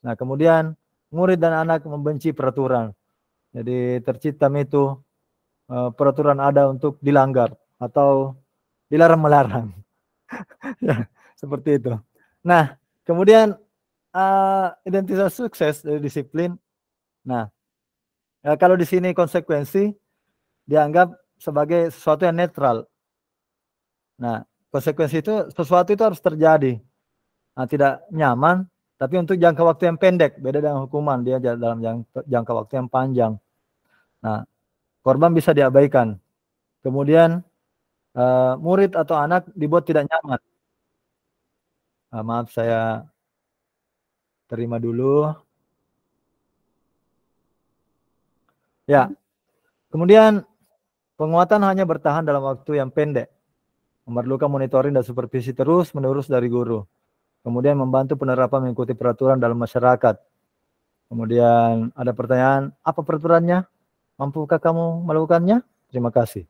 Nah, kemudian murid dan anak membenci peraturan. Jadi tercipta itu eh, peraturan ada untuk dilanggar atau dilarang melarang. Ya, seperti itu. Nah, kemudian uh, identitas sukses dari disiplin. Nah, ya, kalau di sini konsekuensi dianggap sebagai sesuatu yang netral. Nah, konsekuensi itu sesuatu itu harus terjadi. Nah, tidak nyaman tapi untuk jangka waktu yang pendek, beda dengan hukuman, dia dalam jangka waktu yang panjang. Nah, korban bisa diabaikan. Kemudian eh, murid atau anak dibuat tidak nyaman. Uh, maaf saya terima dulu. Ya. Kemudian penguatan hanya bertahan dalam waktu yang pendek. Memerlukan monitoring dan supervisi terus menerus dari guru. Kemudian membantu penerapan mengikuti peraturan dalam masyarakat. Kemudian ada pertanyaan, apa peraturannya? Mampukah kamu melakukannya? Terima kasih.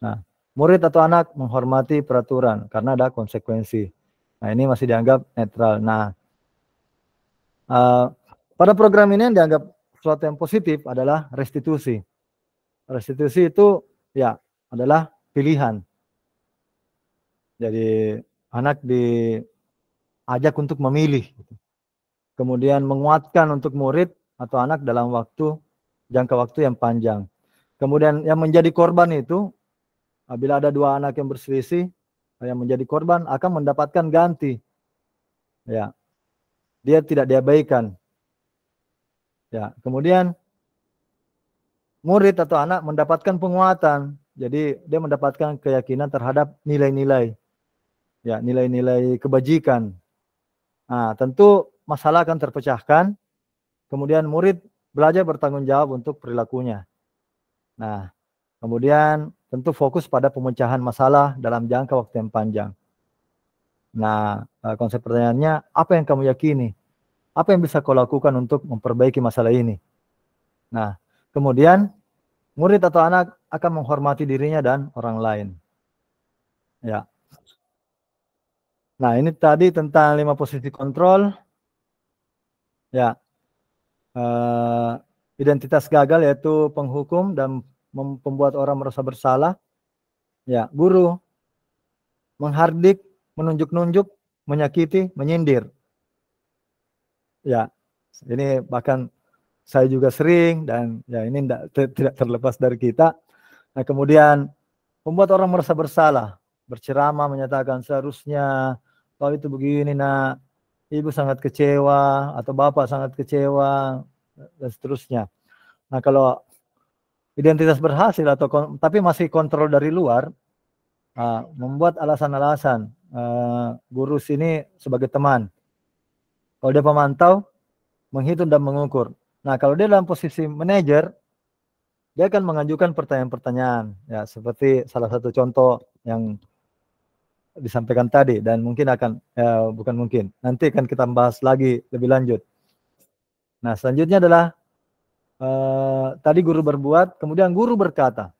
Nah, murid atau anak menghormati peraturan karena ada konsekuensi. Nah, ini masih dianggap netral. Nah, uh, pada program ini yang dianggap sesuatu yang positif adalah restitusi. Restitusi itu ya adalah pilihan. Jadi anak di ajak untuk memilih. Gitu. Kemudian menguatkan untuk murid atau anak dalam waktu jangka waktu yang panjang. Kemudian yang menjadi korban itu bila ada dua anak yang berselisih yang menjadi korban akan mendapatkan ganti. Ya. Dia tidak diabaikan. Ya, kemudian murid atau anak mendapatkan penguatan. Jadi dia mendapatkan keyakinan terhadap nilai-nilai. Ya, nilai-nilai kebajikan, Nah, tentu masalah akan terpecahkan. Kemudian murid belajar bertanggung jawab untuk perilakunya. Nah, kemudian tentu fokus pada pemecahan masalah dalam jangka waktu yang panjang. Nah, eh, konsep pertanyaannya, apa yang kamu yakini? Apa yang bisa kau lakukan untuk memperbaiki masalah ini? Nah, kemudian murid atau anak akan menghormati dirinya dan orang lain. Ya, Nah, ini tadi tentang lima posisi kontrol. Ya. Uh, identitas gagal yaitu penghukum dan pembuat orang merasa bersalah. Ya, guru menghardik, menunjuk-nunjuk, menyakiti, menyindir. Ya. Ini bahkan saya juga sering dan ya ini tidak tidak terlepas dari kita. Nah, kemudian membuat orang merasa bersalah, berceramah menyatakan seharusnya kau itu begini nak, ibu sangat kecewa atau bapak sangat kecewa dan seterusnya. Nah kalau identitas berhasil atau tapi masih kontrol dari luar, uh, membuat alasan-alasan uh, guru sini sebagai teman. Kalau dia pemantau, menghitung dan mengukur. Nah kalau dia dalam posisi manajer, dia akan mengajukan pertanyaan-pertanyaan ya seperti salah satu contoh yang disampaikan tadi dan mungkin akan ya, bukan mungkin nanti akan kita bahas lagi lebih lanjut. Nah selanjutnya adalah uh, tadi guru berbuat kemudian guru berkata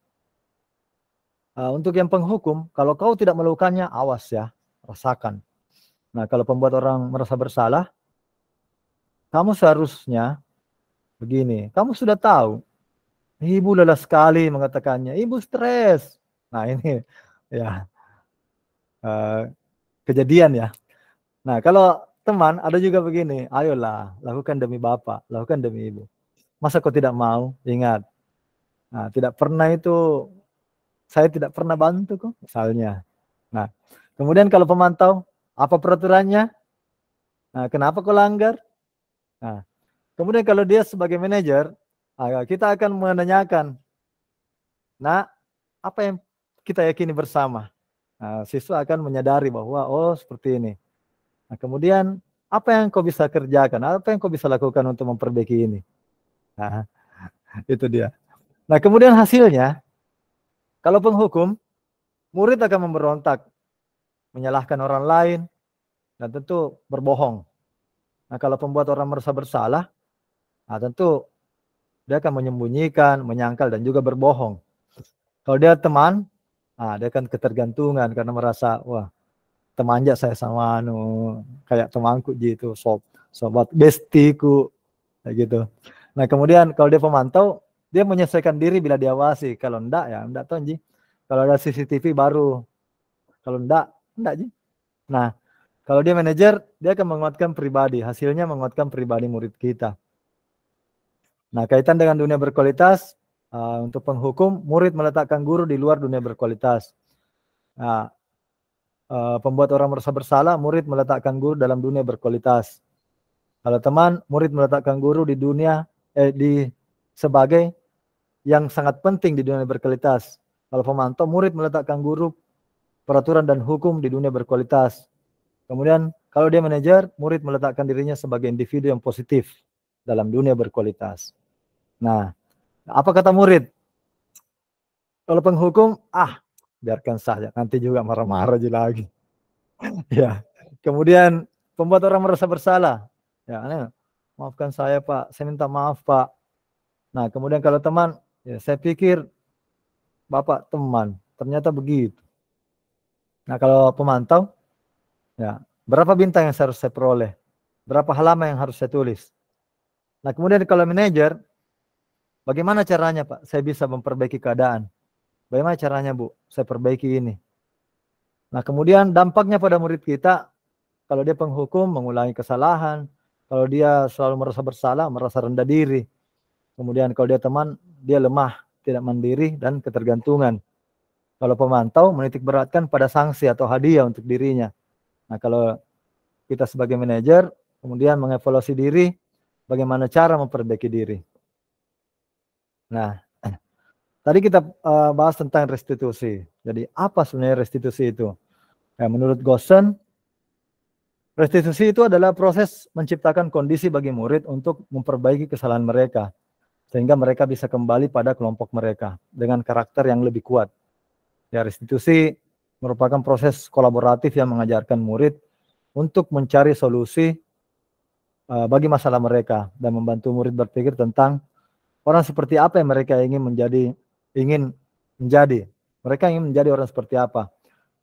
uh, untuk yang penghukum kalau kau tidak melakukannya awas ya rasakan. Nah kalau pembuat orang merasa bersalah kamu seharusnya begini kamu sudah tahu ibu lelah sekali mengatakannya ibu stres. Nah ini ya uh, kejadian ya. Nah, kalau teman ada juga begini, ayolah lakukan demi bapak, lakukan demi ibu. Masa kau tidak mau? Ingat. Nah, tidak pernah itu saya tidak pernah bantu kok misalnya. Nah, kemudian kalau pemantau apa peraturannya? Nah, kenapa kau langgar? Nah, kemudian kalau dia sebagai manajer, ah, kita akan menanyakan, nah, apa yang kita yakini bersama? Nah, siswa akan menyadari bahwa oh seperti ini. Nah, kemudian apa yang kau bisa kerjakan? Apa yang kau bisa lakukan untuk memperbaiki ini? Nah, itu dia. Nah, kemudian hasilnya kalau penghukum murid akan memberontak, menyalahkan orang lain dan tentu berbohong. Nah, kalau pembuat orang merasa bersalah, nah tentu dia akan menyembunyikan, menyangkal dan juga berbohong. Kalau dia teman, Nah, ada kan ketergantungan karena merasa wah temanja saya sama anu kayak temanku gitu sob sobat bestiku kayak gitu. Nah kemudian kalau dia pemantau dia menyelesaikan diri bila diawasi. Kalau ndak ya ndak tahu Ji. Kalau ada CCTV baru. Kalau ndak ndak Ji. Nah kalau dia manajer dia akan menguatkan pribadi. Hasilnya menguatkan pribadi murid kita. Nah kaitan dengan dunia berkualitas Eh, untuk penghukum, murid meletakkan guru di luar dunia berkualitas. Nah, uh, pembuat orang merasa bersalah, murid meletakkan guru dalam dunia berkualitas. Kalau teman, murid meletakkan guru di dunia eh, di sebagai yang sangat penting di dunia berkualitas. Kalau pemantau, murid meletakkan guru peraturan dan hukum di dunia berkualitas. Kemudian kalau dia manajer, murid meletakkan dirinya sebagai individu yang positif dalam dunia berkualitas. Nah, apa kata murid? Kalau penghukum, ah biarkan saja, nanti juga marah-marah aja lagi. ya. Kemudian pembuat orang merasa bersalah. Ya, aneh. maafkan saya Pak, saya minta maaf Pak. Nah, kemudian kalau teman, ya saya pikir Bapak teman, ternyata begitu. Nah, kalau pemantau, ya berapa bintang yang harus saya peroleh? Berapa halaman yang harus saya tulis? Nah, kemudian kalau manajer, Bagaimana caranya Pak? Saya bisa memperbaiki keadaan. Bagaimana caranya Bu? Saya perbaiki ini. Nah kemudian dampaknya pada murid kita, kalau dia penghukum mengulangi kesalahan, kalau dia selalu merasa bersalah, merasa rendah diri. Kemudian kalau dia teman, dia lemah, tidak mandiri dan ketergantungan. Kalau pemantau menitik beratkan pada sanksi atau hadiah untuk dirinya. Nah kalau kita sebagai manajer kemudian mengevaluasi diri, bagaimana cara memperbaiki diri. Nah, tadi kita uh, bahas tentang restitusi. Jadi apa sebenarnya restitusi itu? Nah, menurut Gosen, restitusi itu adalah proses menciptakan kondisi bagi murid untuk memperbaiki kesalahan mereka sehingga mereka bisa kembali pada kelompok mereka dengan karakter yang lebih kuat. Ya, restitusi merupakan proses kolaboratif yang mengajarkan murid untuk mencari solusi uh, bagi masalah mereka dan membantu murid berpikir tentang orang seperti apa yang mereka ingin menjadi ingin menjadi mereka ingin menjadi orang seperti apa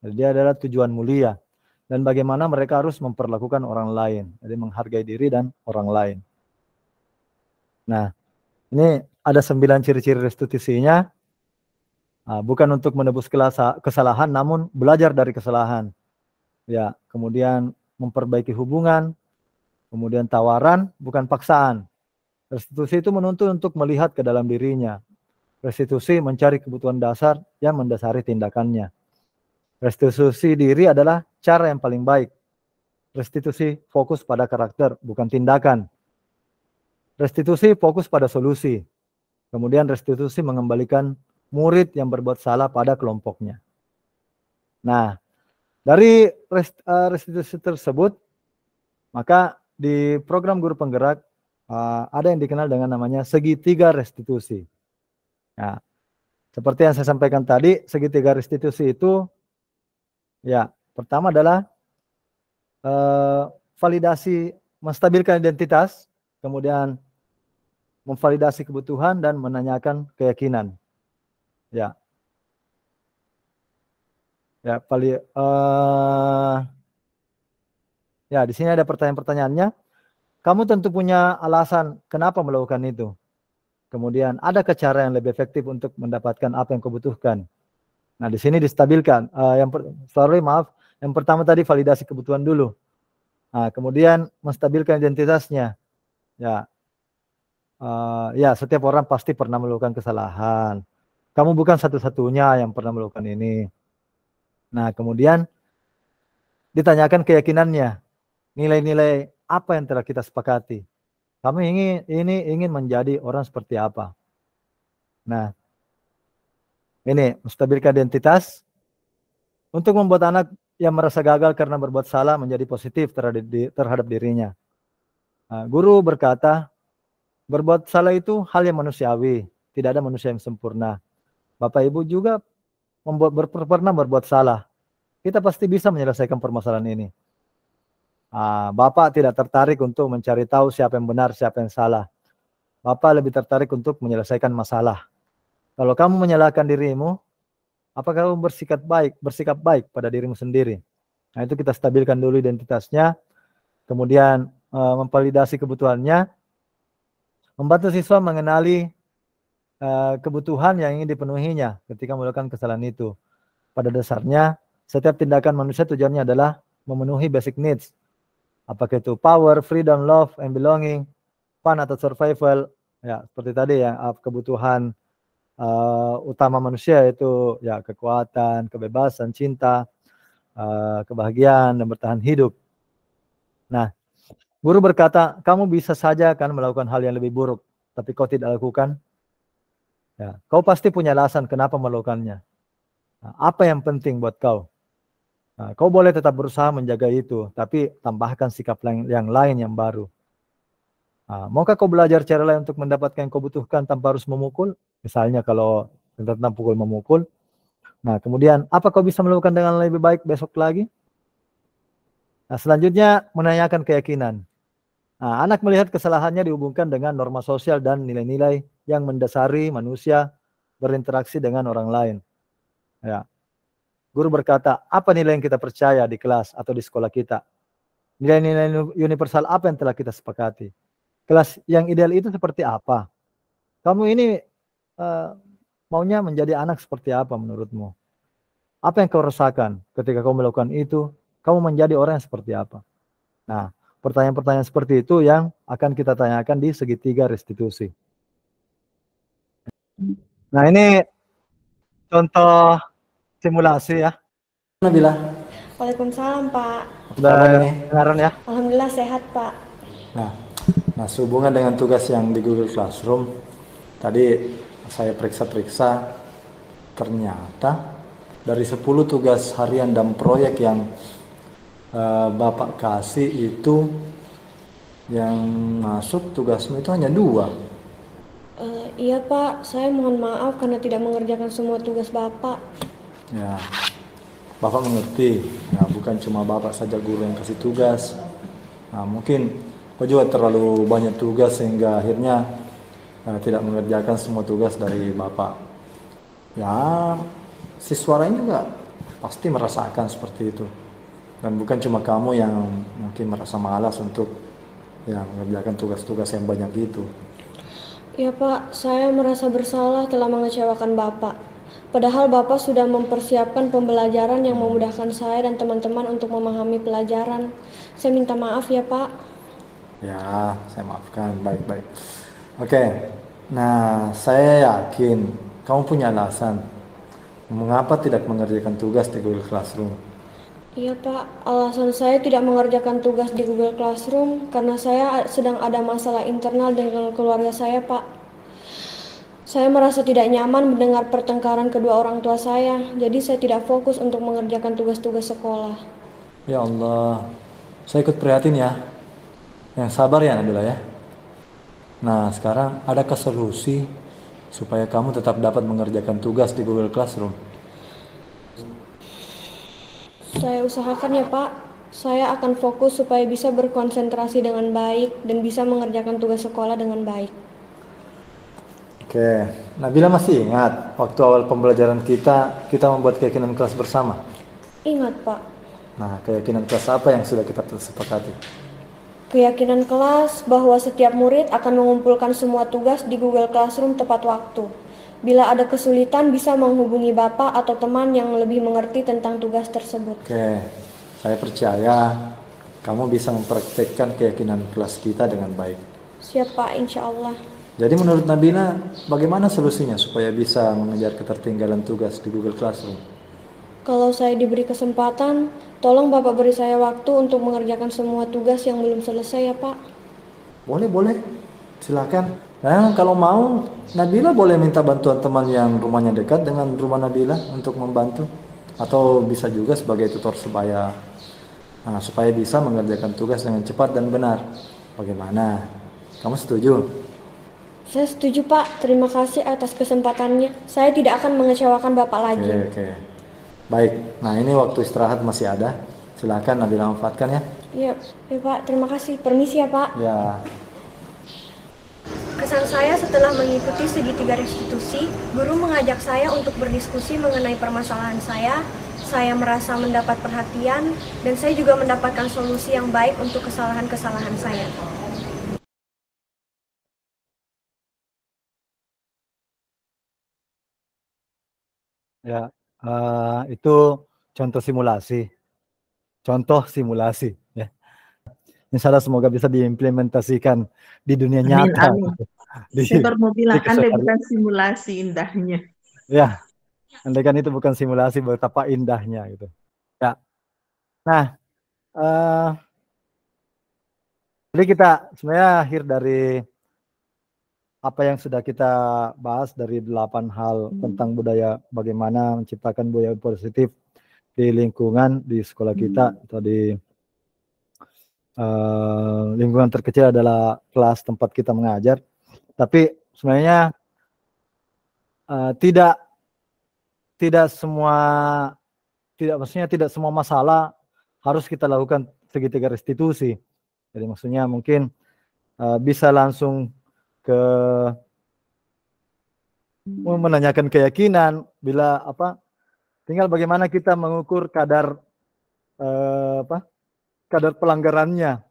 dia adalah tujuan mulia dan bagaimana mereka harus memperlakukan orang lain jadi menghargai diri dan orang lain nah ini ada sembilan ciri-ciri restitusinya ah, bukan untuk menebus kesalahan namun belajar dari kesalahan ya kemudian memperbaiki hubungan kemudian tawaran bukan paksaan Restitusi itu menuntut untuk melihat ke dalam dirinya. Restitusi mencari kebutuhan dasar yang mendasari tindakannya. Restitusi diri adalah cara yang paling baik. Restitusi fokus pada karakter, bukan tindakan. Restitusi fokus pada solusi. Kemudian restitusi mengembalikan murid yang berbuat salah pada kelompoknya. Nah, dari eh, restitusi tersebut, maka di program guru penggerak Eh, ada yang dikenal dengan namanya segitiga restitusi. Ya. Seperti yang saya sampaikan tadi, segitiga restitusi itu ya, pertama adalah eh, validasi menstabilkan identitas, kemudian memvalidasi kebutuhan dan menanyakan keyakinan. Ya. Ya, paling uh, eh, ya di sini ada pertanyaan-pertanyaannya. Kamu tentu punya alasan kenapa melakukan itu. Kemudian ada cara yang lebih efektif untuk mendapatkan apa yang kau butuhkan. Nah, di sini distabilkan. Uh, yang per, sorry, maaf. Yang pertama tadi validasi kebutuhan dulu. Nah, kemudian menstabilkan identitasnya. Ya. Uh, ya, setiap orang pasti pernah melakukan kesalahan. Kamu bukan satu-satunya yang pernah melakukan ini. Nah, kemudian ditanyakan keyakinannya. Nilai-nilai apa yang telah kita sepakati. Kami ingin ini ingin menjadi orang seperti apa. Nah, ini menstabilkan identitas untuk membuat anak yang merasa gagal karena berbuat salah menjadi positif terhadap, terhadap dirinya. Nah, guru berkata, berbuat salah itu hal yang manusiawi, tidak ada manusia yang sempurna. Bapak Ibu juga membuat pernah berbuat salah. Kita pasti bisa menyelesaikan permasalahan ini. Ah, bapak tidak tertarik untuk mencari tahu siapa yang benar, siapa yang salah. Bapak lebih tertarik untuk menyelesaikan masalah. Kalau kamu menyalahkan dirimu, apakah kamu bersikap baik, bersikap baik pada dirimu sendiri? Nah, itu kita stabilkan dulu identitasnya, kemudian e, memvalidasi kebutuhannya, membantu siswa mengenali e, kebutuhan yang ingin dipenuhinya ketika melakukan kesalahan itu. Pada dasarnya, setiap tindakan manusia tujuannya adalah memenuhi basic needs, apakah itu power, freedom, love, and belonging, fun atau survival, ya seperti tadi ya ah, kebutuhan uh, utama manusia itu ya kekuatan, kebebasan, cinta, uh, kebahagiaan dan bertahan hidup. Nah, guru berkata, kamu bisa saja kan melakukan hal yang lebih buruk, tapi kau tidak lakukan. Ya, kau pasti punya alasan kenapa melakukannya. Nah, apa yang penting buat kau? Nah, kau boleh tetap berusaha menjaga itu, tapi tambahkan sikap yang, yang lain yang baru. Nah, maukah kau belajar cara lain untuk mendapatkan yang kau butuhkan tanpa harus memukul? Misalnya kalau tentang pukul memukul. Nah, kemudian apa kau bisa melakukan dengan lebih baik besok lagi? Nah, selanjutnya menanyakan keyakinan. Nah, anak melihat kesalahannya dihubungkan dengan norma sosial dan nilai-nilai yang mendasari manusia berinteraksi dengan orang lain. Ya. Guru berkata, apa nilai yang kita percaya di kelas atau di sekolah kita? Nilai-nilai universal apa yang telah kita sepakati? Kelas yang ideal itu seperti apa? Kamu ini uh, maunya menjadi anak seperti apa menurutmu? Apa yang kau rasakan ketika kau melakukan itu? Kamu menjadi orang yang seperti apa? Nah, pertanyaan-pertanyaan seperti itu yang akan kita tanyakan di segitiga restitusi. Nah, ini contoh simulasi ya. Nabila. Waalaikumsalam Pak. Sudah ya. Alhamdulillah sehat Pak. Nah, nah sehubungan dengan tugas yang di Google Classroom, tadi saya periksa-periksa, ternyata dari 10 tugas harian dan proyek yang uh, Bapak kasih itu yang masuk tugasmu itu hanya dua. Uh, iya Pak, saya mohon maaf karena tidak mengerjakan semua tugas Bapak. Ya. Bapak mengerti. Ya, bukan cuma bapak saja guru yang kasih tugas. Nah, mungkin kau juga terlalu banyak tugas sehingga akhirnya eh, tidak mengerjakan semua tugas dari bapak. Ya, si lain juga pasti merasakan seperti itu. Dan bukan cuma kamu yang mungkin merasa malas untuk ya mengerjakan tugas-tugas yang banyak itu. Ya Pak, saya merasa bersalah telah mengecewakan Bapak. Padahal Bapak sudah mempersiapkan pembelajaran yang memudahkan saya dan teman-teman untuk memahami pelajaran. Saya minta maaf ya Pak. Ya, saya maafkan. Baik-baik. Oke, nah saya yakin kamu punya alasan. Mengapa tidak mengerjakan tugas di Google Classroom? Iya Pak, alasan saya tidak mengerjakan tugas di Google Classroom karena saya sedang ada masalah internal dengan keluarga saya Pak. Saya merasa tidak nyaman mendengar pertengkaran kedua orang tua saya, jadi saya tidak fokus untuk mengerjakan tugas-tugas sekolah. Ya Allah, saya ikut prihatin ya. Yang sabar ya Nabila ya. Nah sekarang ada solusi supaya kamu tetap dapat mengerjakan tugas di Google Classroom? Saya usahakan ya Pak. Saya akan fokus supaya bisa berkonsentrasi dengan baik dan bisa mengerjakan tugas sekolah dengan baik. Oke, nah bila masih ingat waktu awal pembelajaran kita, kita membuat keyakinan kelas bersama? Ingat Pak. Nah, keyakinan kelas apa yang sudah kita sepakati? Keyakinan kelas bahwa setiap murid akan mengumpulkan semua tugas di Google Classroom tepat waktu. Bila ada kesulitan bisa menghubungi Bapak atau teman yang lebih mengerti tentang tugas tersebut. Oke, saya percaya kamu bisa mempraktekkan keyakinan kelas kita dengan baik. Siap Pak, insya Allah. Jadi menurut Nabila, bagaimana solusinya supaya bisa mengejar ketertinggalan tugas di Google Classroom? Kalau saya diberi kesempatan, tolong Bapak beri saya waktu untuk mengerjakan semua tugas yang belum selesai ya Pak. Boleh, boleh. Silakan. Nah, kalau mau, Nabila boleh minta bantuan teman yang rumahnya dekat dengan rumah Nabila untuk membantu. Atau bisa juga sebagai tutor supaya nah, supaya bisa mengerjakan tugas dengan cepat dan benar. Bagaimana? Kamu setuju? Saya setuju Pak, terima kasih atas kesempatannya. Saya tidak akan mengecewakan Bapak lagi. Oke, oke. Baik, nah ini waktu istirahat masih ada. Silahkan Nabila manfaatkan ya. Iya, ya, Pak. Terima kasih. Permisi ya Pak. Ya. Kesan saya setelah mengikuti segitiga restitusi, guru mengajak saya untuk berdiskusi mengenai permasalahan saya, saya merasa mendapat perhatian, dan saya juga mendapatkan solusi yang baik untuk kesalahan-kesalahan saya. Ya, uh, itu contoh simulasi. Contoh simulasi. Ya. Insya semoga bisa diimplementasikan di dunia nyata. Amin. Di, bukan simulasi indahnya. Ya, andai kan itu bukan simulasi betapa indahnya gitu. Ya. Nah, uh, jadi kita sebenarnya akhir dari apa yang sudah kita bahas dari delapan hal hmm. tentang budaya bagaimana menciptakan budaya positif di lingkungan di sekolah hmm. kita atau di uh, eh, lingkungan terkecil adalah kelas tempat kita mengajar tapi sebenarnya uh, tidak tidak semua tidak maksudnya tidak semua masalah harus kita lakukan segitiga restitusi jadi maksudnya mungkin uh, bisa langsung ke menanyakan keyakinan bila apa tinggal bagaimana kita mengukur kadar eh, apa kadar pelanggarannya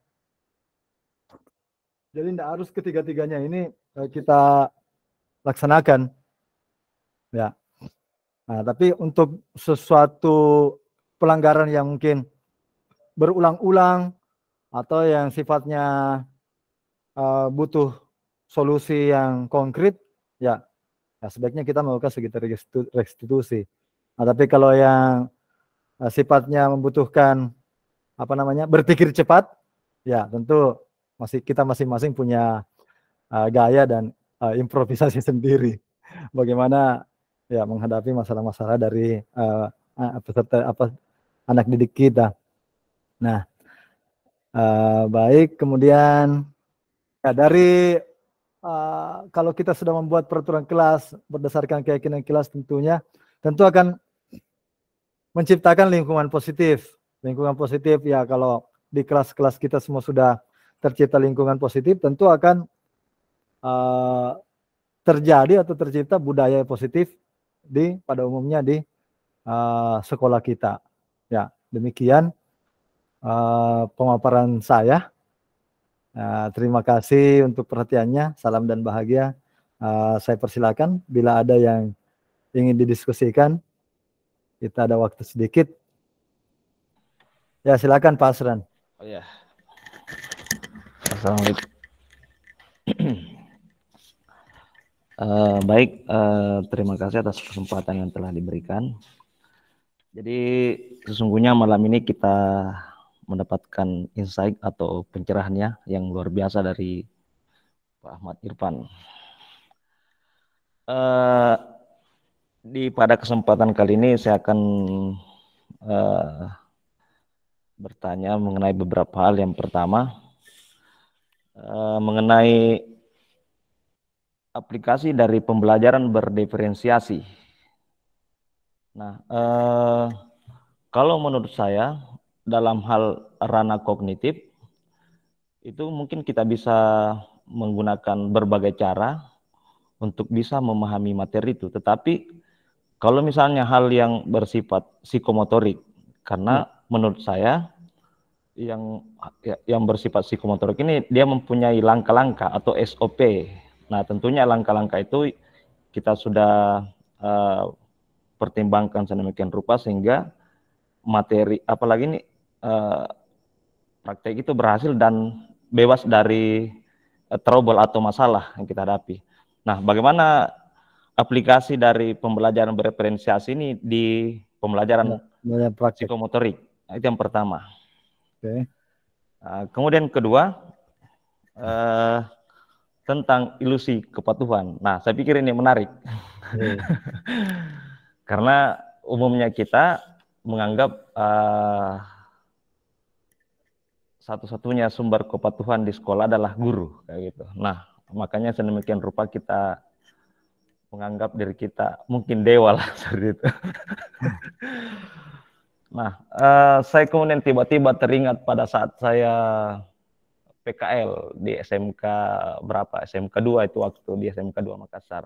jadi tidak harus ketiga-tiganya ini eh, kita laksanakan ya nah, tapi untuk sesuatu pelanggaran yang mungkin berulang-ulang atau yang sifatnya eh, butuh solusi yang konkret ya, ya sebaiknya kita melakukan segitu restitusi. Nah, tapi kalau yang uh, sifatnya membutuhkan apa namanya berpikir cepat, ya tentu masih kita masing-masing punya uh, gaya dan uh, improvisasi sendiri. Bagaimana ya menghadapi masalah-masalah dari uh, peserta apa anak didik kita. Nah, uh, baik kemudian ya dari uh, kalau kita sudah membuat peraturan kelas berdasarkan keyakinan kelas tentunya, tentu akan menciptakan lingkungan positif. Lingkungan positif ya kalau di kelas-kelas kita semua sudah tercipta lingkungan positif, tentu akan uh, terjadi atau tercipta budaya positif di pada umumnya di uh, sekolah kita. Ya demikian uh, pemaparan saya. Ah, terima kasih untuk perhatiannya. Salam dan bahagia. Uh, saya persilakan bila ada yang ingin didiskusikan. Kita ada waktu sedikit. Ya silakan Pak Asran. Oh ya. Assalamualaikum. uh, baik, uh, terima kasih atas kesempatan yang telah diberikan. Jadi sesungguhnya malam ini kita mendapatkan insight atau pencerahannya yang luar biasa dari Pak Ahmad Irfan. Uh, di pada kesempatan kali ini saya akan uh, bertanya mengenai beberapa hal. Yang pertama uh, mengenai aplikasi dari pembelajaran berdiferensiasi. Nah, uh, kalau menurut saya dalam hal ranah kognitif itu mungkin kita bisa menggunakan berbagai cara untuk bisa memahami materi itu. Tetapi kalau misalnya hal yang bersifat psikomotorik, karena hmm. menurut saya yang ya, yang bersifat psikomotorik ini dia mempunyai langkah-langkah atau SOP. Nah tentunya langkah-langkah itu kita sudah uh, pertimbangkan sedemikian rupa sehingga materi apalagi ini Eh, praktek itu berhasil dan bebas dari uh, trouble atau masalah yang kita hadapi. Nah, bagaimana aplikasi dari pembelajaran bereferensiasi ini di pembelajaran ya, psikomotorik? Nah, itu yang pertama. Okay. Uh, kemudian kedua uh, tentang ilusi kepatuhan. Nah, saya pikir ini menarik iya. karena umumnya kita menganggap uh, satu-satunya sumber kepatuhan di sekolah adalah guru kayak gitu. Nah, makanya sedemikian rupa kita menganggap diri kita mungkin dewa lah seperti itu. nah, uh, saya kemudian tiba-tiba teringat pada saat saya PKL di SMK berapa? SMK 2 itu waktu di SMK 2 Makassar.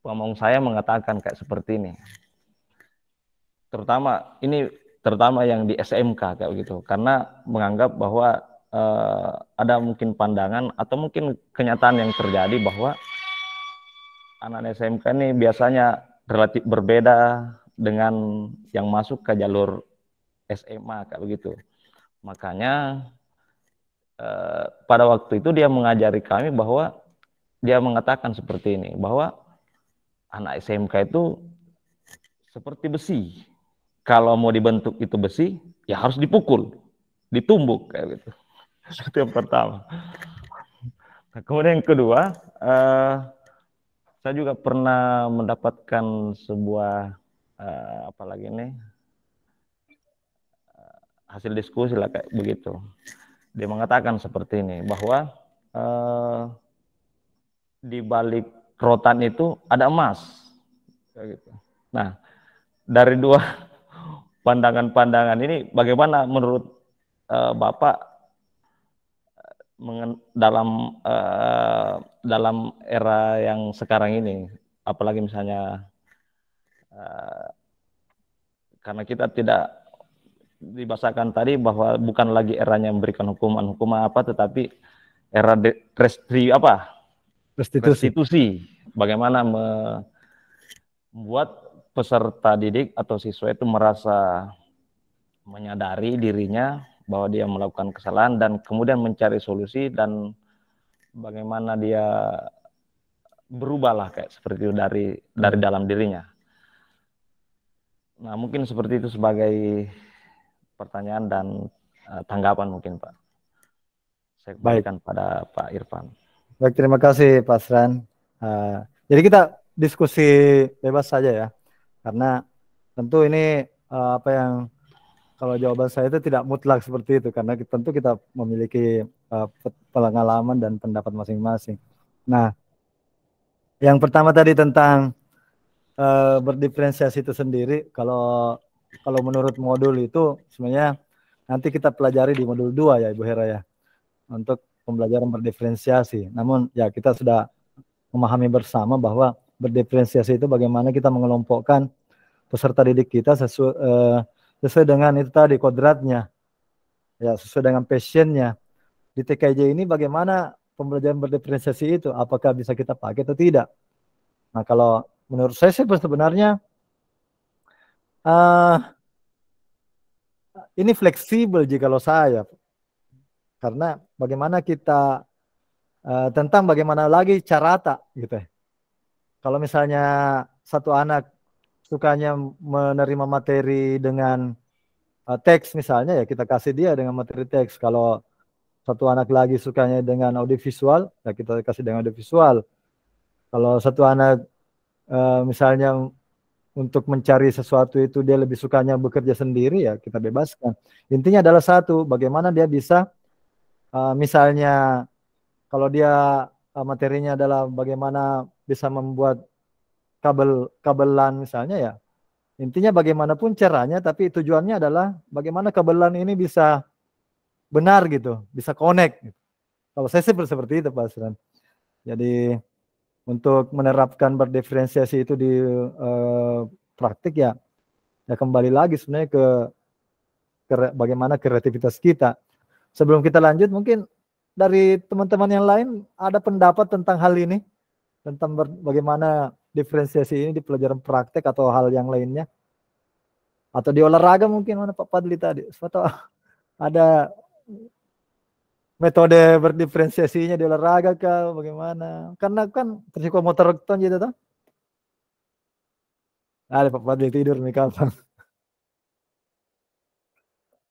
Pemong saya mengatakan kayak seperti ini. Terutama ini terutama yang di SMK kayak begitu karena menganggap bahwa uh, ada mungkin pandangan atau mungkin kenyataan yang terjadi bahwa anak SMK ini biasanya relatif berbeda dengan yang masuk ke jalur SMA kayak begitu makanya uh, pada waktu itu dia mengajari kami bahwa dia mengatakan seperti ini bahwa anak SMK itu seperti besi kalau mau dibentuk itu besi, ya harus dipukul, ditumbuk kayak gitu. Itu yang pertama. Nah, kemudian yang kedua, eh, saya juga pernah mendapatkan sebuah eh, apa lagi ini eh, hasil diskusi lah kayak begitu. Dia mengatakan seperti ini bahwa eh, di balik rotan itu ada emas. Gitu. Nah, dari dua pandangan-pandangan ini bagaimana menurut uh, Bapak dalam uh, dalam era yang sekarang ini apalagi misalnya uh, karena kita tidak dibasakan tadi bahwa bukan lagi eranya memberikan hukuman hukuman apa tetapi era restri apa restitusi, restitusi. bagaimana me membuat peserta didik atau siswa itu merasa menyadari dirinya bahwa dia melakukan kesalahan dan kemudian mencari solusi dan bagaimana dia berubahlah kayak seperti itu dari dari dalam dirinya. Nah, mungkin seperti itu sebagai pertanyaan dan eh, tanggapan mungkin, Pak. Saya kembalikan pada Pak Irfan. Baik, terima kasih Pak Sran. Uh, jadi kita diskusi bebas saja ya. Karena tentu ini uh, apa yang kalau jawaban saya itu tidak mutlak seperti itu karena tentu kita memiliki uh, pengalaman dan pendapat masing-masing. Nah, yang pertama tadi tentang uh, berdiferensiasi itu sendiri kalau kalau menurut modul itu sebenarnya nanti kita pelajari di modul 2 ya Ibu Hera ya untuk pembelajaran berdiferensiasi. Namun ya kita sudah memahami bersama bahwa berdiferensiasi itu bagaimana kita mengelompokkan peserta didik kita sesuai, uh, eh, sesuai dengan itu tadi kodratnya, ya sesuai dengan passionnya. Di TKJ ini bagaimana pembelajaran berdiferensiasi itu, apakah bisa kita pakai atau tidak? Nah kalau menurut saya sih sebenarnya uh, ini fleksibel jika lo saya, karena bagaimana kita uh, tentang bagaimana lagi carata gitu ya kalau misalnya satu anak sukanya menerima materi dengan uh, teks misalnya ya kita kasih dia dengan materi teks. Kalau satu anak lagi sukanya dengan audiovisual, ya kita kasih dengan audiovisual. Kalau satu anak uh, misalnya untuk mencari sesuatu itu dia lebih sukanya bekerja sendiri ya kita bebaskan. Intinya adalah satu, bagaimana dia bisa uh, misalnya kalau dia uh, materinya adalah bagaimana bisa membuat kabel kabelan misalnya ya intinya bagaimanapun caranya tapi tujuannya adalah bagaimana kabelan ini bisa benar gitu bisa connect gitu. kalau saya sih seperti itu Pak Asran jadi untuk menerapkan berdiferensiasi itu di uh, praktik ya ya kembali lagi sebenarnya ke, ke bagaimana kreativitas kita sebelum kita lanjut mungkin dari teman-teman yang lain ada pendapat tentang hal ini tentang bagaimana diferensiasi ini di pelajaran praktek atau hal yang lainnya atau di olahraga mungkin mana Pak Padli tadi atau ada metode berdiferensiasinya di olahraga kah bagaimana karena kan motor ton gitu toh ada Pak Padli tidur nih kapan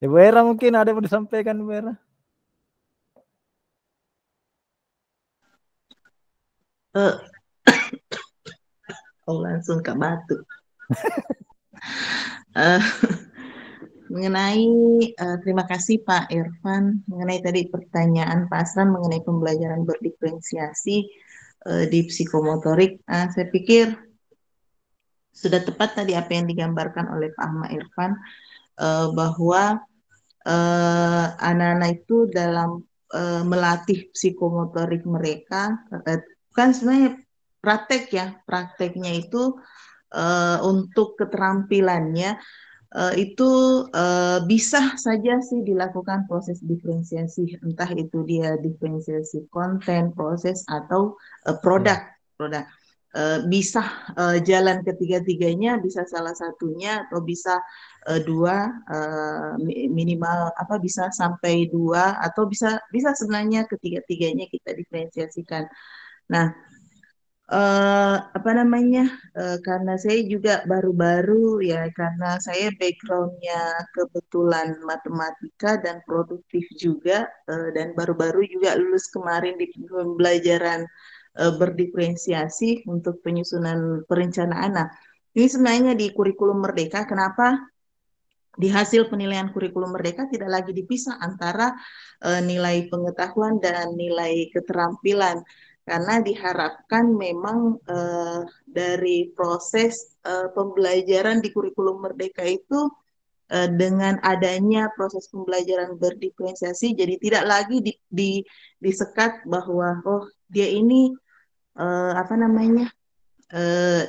Ibu Era mungkin ada yang mau disampaikan Ibu Era uh, oh langsung ke batu uh, mengenai uh, terima kasih Pak Irfan mengenai tadi pertanyaan Pak Asran mengenai pembelajaran berdiferensiasi uh, di psikomotorik uh, saya pikir sudah tepat tadi apa yang digambarkan oleh Pak Ahmad Irfan uh, bahwa anak-anak uh, itu dalam melatih psikomotorik mereka bukan sebenarnya praktek ya prakteknya itu uh, untuk keterampilannya uh, itu uh, bisa saja sih dilakukan proses diferensiasi entah itu dia diferensiasi konten proses atau uh, produk produk uh, bisa uh, jalan ketiga-tiganya bisa salah satunya atau bisa uh, dua uh, minimal apa bisa sampai dua atau bisa bisa sebenarnya ketiga-tiganya kita diferensiasikan Nah, uh, apa namanya? Uh, karena saya juga baru-baru ya, karena saya backgroundnya kebetulan matematika dan produktif juga, uh, dan baru-baru juga lulus kemarin di pembelajaran uh, berdiferensiasi untuk penyusunan perencanaan. Nah, ini sebenarnya di kurikulum merdeka, kenapa di hasil penilaian kurikulum merdeka tidak lagi dipisah antara e, nilai pengetahuan dan nilai keterampilan karena diharapkan memang uh, dari proses uh, pembelajaran di kurikulum merdeka itu uh, dengan adanya proses pembelajaran berdiferensiasi jadi tidak lagi di, di disekat bahwa oh dia ini uh, apa namanya uh,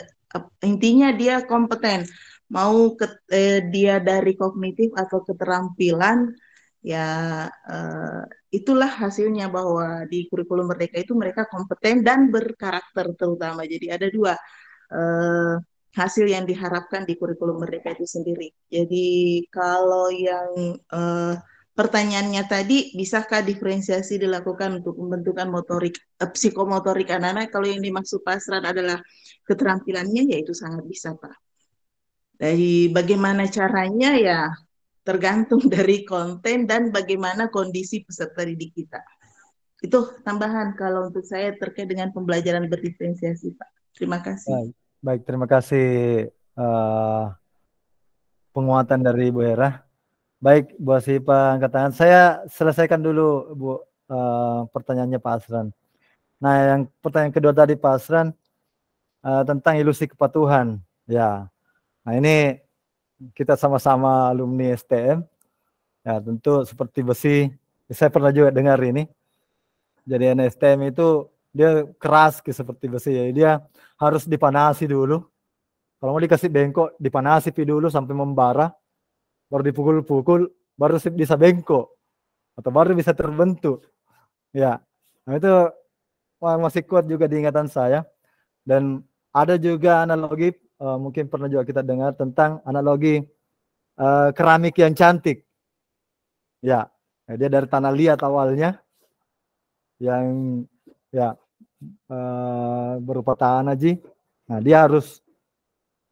intinya dia kompeten mau ke, uh, dia dari kognitif atau keterampilan ya uh, itulah hasilnya bahwa di kurikulum merdeka itu mereka kompeten dan berkarakter terutama. Jadi ada dua eh, hasil yang diharapkan di kurikulum merdeka itu sendiri. Jadi kalau yang eh, pertanyaannya tadi, bisakah diferensiasi dilakukan untuk pembentukan motorik eh, psikomotorik anak-anak? Kalau yang dimaksud pasran adalah keterampilannya, yaitu sangat bisa, Pak. Dari bagaimana caranya ya tergantung dari konten dan bagaimana kondisi peserta didik kita. Itu tambahan kalau untuk saya terkait dengan pembelajaran berdiferensiasi, Pak. Terima kasih. Baik, baik terima kasih uh, penguatan dari Bu Hera. Baik, Bu Asipa angkat tangan. Saya selesaikan dulu, Bu, uh, pertanyaannya Pak Asran. Nah, yang pertanyaan kedua tadi Pak Asran uh, tentang ilusi kepatuhan. Ya, nah ini kita sama-sama alumni STM. Ya tentu seperti besi, saya pernah juga dengar ini. Jadi STM itu dia keras seperti besi ya. Dia harus dipanasi dulu. Kalau mau dikasih bengkok, dipanasi dulu sampai membara. Baru dipukul-pukul, baru bisa bengkok. Atau baru bisa terbentuk. Ya, nah itu masih kuat juga diingatan saya. Dan ada juga analogi uh, mungkin pernah juga kita dengar tentang analogi uh, keramik yang cantik. Ya, eh, dia dari tanah liat awalnya yang ya uh, berupa tanah ji. Nah, dia harus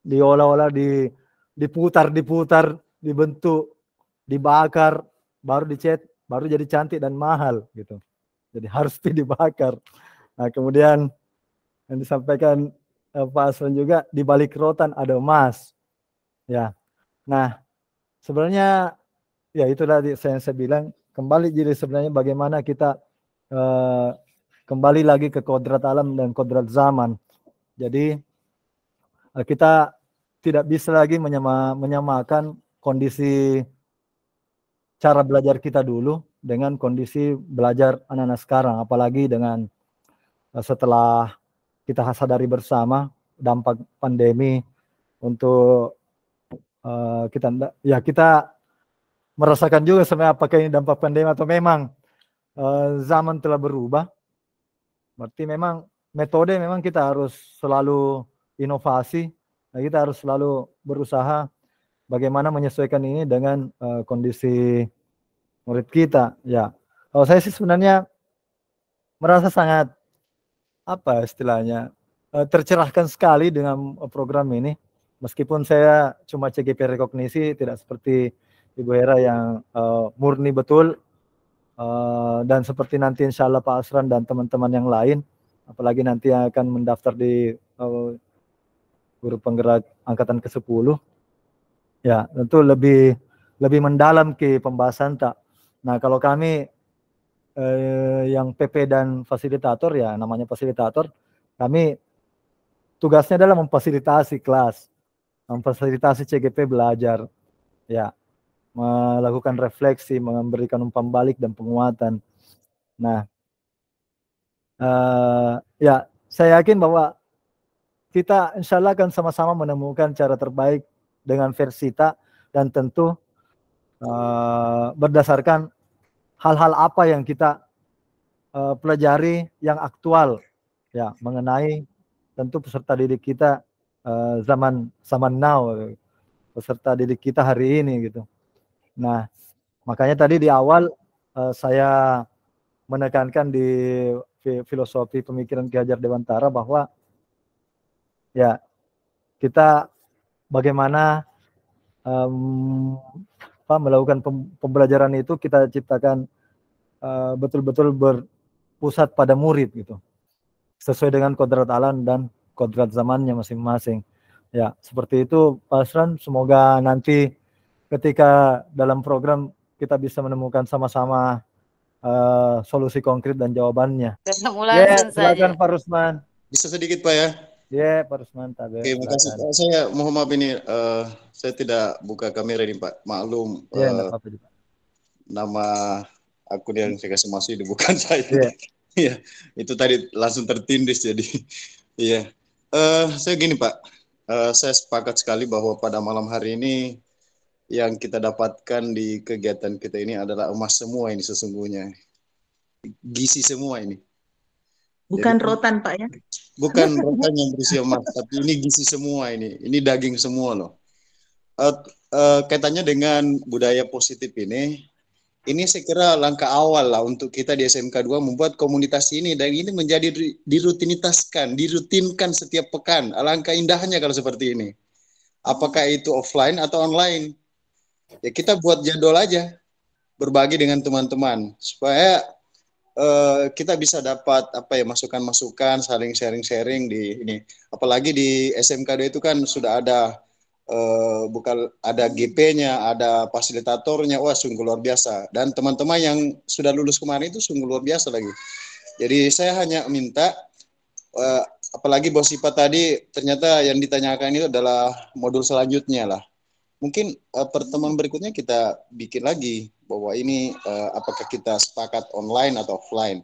diolah-olah di diputar-diputar, dibentuk, dibakar, baru dicet baru jadi cantik dan mahal gitu. Jadi harus dibakar. Nah, kemudian yang disampaikan eh, Pak Aslan juga di balik rotan ada emas. Ya. Nah, sebenarnya ya itulah yang saya bilang kembali jadi sebenarnya bagaimana kita eh, kembali lagi ke kodrat alam dan kodrat zaman. Jadi eh, kita tidak bisa lagi menyama, menyamakan kondisi cara belajar kita dulu dengan kondisi belajar anak-anak sekarang apalagi dengan eh, setelah kita sadari bersama dampak pandemi untuk uh, kita ya kita merasakan juga sebenarnya apakah ini dampak pandemi atau memang uh, zaman telah berubah. Berarti memang metode memang kita harus selalu inovasi, kita harus selalu berusaha bagaimana menyesuaikan ini dengan uh, kondisi murid kita. Ya, kalau saya sih sebenarnya merasa sangat apa istilahnya eh, tercerahkan sekali dengan eh, program ini meskipun saya cuma CGP rekognisi tidak seperti Ibu Hera yang uh, murni betul uh, dan seperti nanti insya Allah Pak Asran dan teman-teman yang lain apalagi nanti yang akan mendaftar di uh, guru penggerak angkatan ke-10 ya tentu lebih lebih mendalam ke pembahasan tak nah kalau kami eh, yang PP dan fasilitator ya namanya fasilitator kami tugasnya adalah memfasilitasi kelas, memfasilitasi CGP belajar, ya melakukan refleksi, memberikan umpan balik dan penguatan. Nah, uh, ya saya yakin bahwa kita insya Allah akan sama-sama menemukan cara terbaik dengan versi tak dan tentu uh, berdasarkan hal-hal apa yang kita uh, pelajari yang aktual ya mengenai tentu peserta didik kita uh, zaman zaman now peserta didik kita hari ini gitu. Nah, makanya tadi di awal uh, saya menekankan di filosofi pemikiran Ki Hajar Dewantara bahwa ya kita bagaimana um, apa melakukan pembelajaran itu kita ciptakan eh, betul-betul uh, berpusat pada murid gitu sesuai dengan kodrat alam dan kodrat zamannya masing-masing ya seperti itu Pak Asran semoga nanti ketika dalam program kita bisa menemukan sama-sama uh, solusi konkret dan jawabannya. ya silakan Pak Rusman. Bisa sedikit Pak ya. Ya, yeah, Pak Rusman Oke, okay, makasih. Pak. Saya mohon maaf ini uh, saya tidak buka kamera ini, Pak. Maklum. Ya, uh, eh, apa -apa, Pak. Nama akun yang saya kasih masuk itu bukan saya. Iya. Yeah. itu tadi langsung tertindis jadi. Iya. yeah. uh, saya gini, Pak. Uh, saya sepakat sekali bahwa pada malam hari ini yang kita dapatkan di kegiatan kita ini adalah emas semua ini sesungguhnya. gisi semua ini Bukan Jadi, rotan Pak ya? Bukan rotan yang berisi emas, tapi ini gizi semua ini, ini daging semua loh. Uh, uh, kaitannya dengan budaya positif ini, ini saya kira langkah awal lah untuk kita di SMK 2 membuat komunitas ini dan ini menjadi dirutinitaskan, dirutinkan setiap pekan. Alangkah indahnya kalau seperti ini. Apakah itu offline atau online? Ya kita buat jadwal aja, berbagi dengan teman-teman supaya Eh, kita bisa dapat apa ya masukan-masukan, saling sharing-sharing di ini. Apalagi di smk dua itu kan sudah ada uh, bukan ada GP-nya, ada fasilitatornya. Wah, sungguh luar biasa. Dan teman-teman yang sudah lulus kemarin itu sungguh luar biasa lagi. Jadi saya hanya minta uh, apalagi bos Sipa tadi ternyata yang ditanyakan itu adalah modul selanjutnya lah mungkin uh, pertemuan berikutnya kita bikin lagi bahwa ini uh, apakah kita sepakat online atau offline.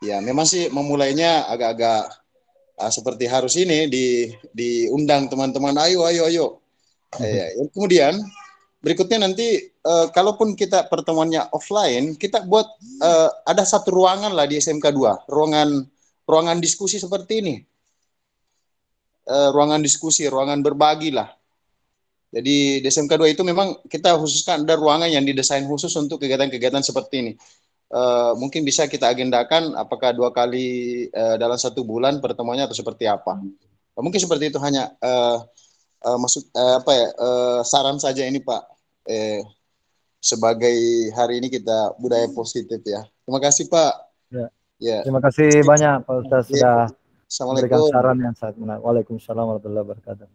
Ya, memang sih memulainya agak-agak uh, seperti harus ini di diundang teman-teman ayo ayo ayo. Mhm. Ya, ya. kemudian berikutnya nanti uh, kalaupun kita pertemuannya offline, kita buat uh, ada satu ruangan lah di SMK 2, ruangan ruangan diskusi seperti ini. Uh, ruangan diskusi, ruangan berbagi lah jadi di SMK 2 itu memang kita khususkan ada ruangan yang didesain khusus untuk kegiatan-kegiatan seperti ini. Uh, mungkin bisa kita agendakan apakah dua kali uh, dalam satu bulan pertemuannya atau seperti apa. Uh, mungkin seperti itu hanya uh, uh, maksud uh, apa ya uh, saran saja ini Pak. Eh, sebagai hari ini kita budaya positif ya. Terima kasih Pak. Ya. ya. Terima kasih banyak Pak Ustaz ya. sudah memberikan saran yang sangat menarik. Waalaikumsalam warahmatullahi wabarakatuh.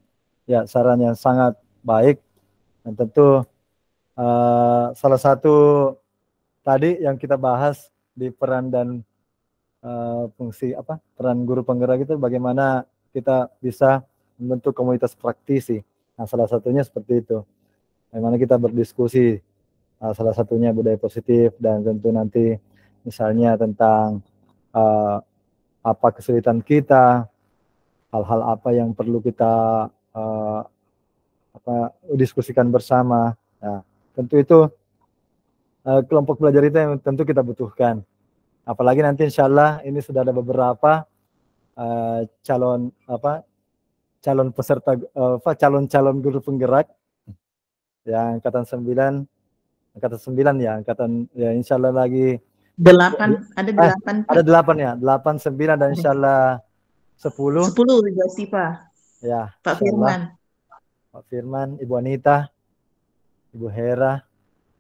Ya, saran yang sangat baik dan tentu uh, salah satu tadi yang kita bahas di peran dan uh, fungsi apa peran guru penggerak itu bagaimana kita bisa membentuk komunitas praktisi nah salah satunya seperti itu bagaimana kita berdiskusi uh, salah satunya budaya positif dan tentu nanti misalnya tentang uh, apa kesulitan kita hal-hal apa yang perlu kita uh, apa diskusikan bersama. Nah, tentu itu uh, kelompok belajar itu yang tentu kita butuhkan. Apalagi nanti insya Allah ini sudah ada beberapa uh, calon apa calon peserta eh, apa uh, calon-calon guru penggerak yang angkatan sembilan angkatan sembilan ya angkatan ya insya Allah lagi delapan ada delapan eh, ada delapan ya delapan sembilan dan insya Allah sepuluh sepuluh juga sih pak ya Pak Firman Pak Firman, Ibu Anita, Ibu Hera,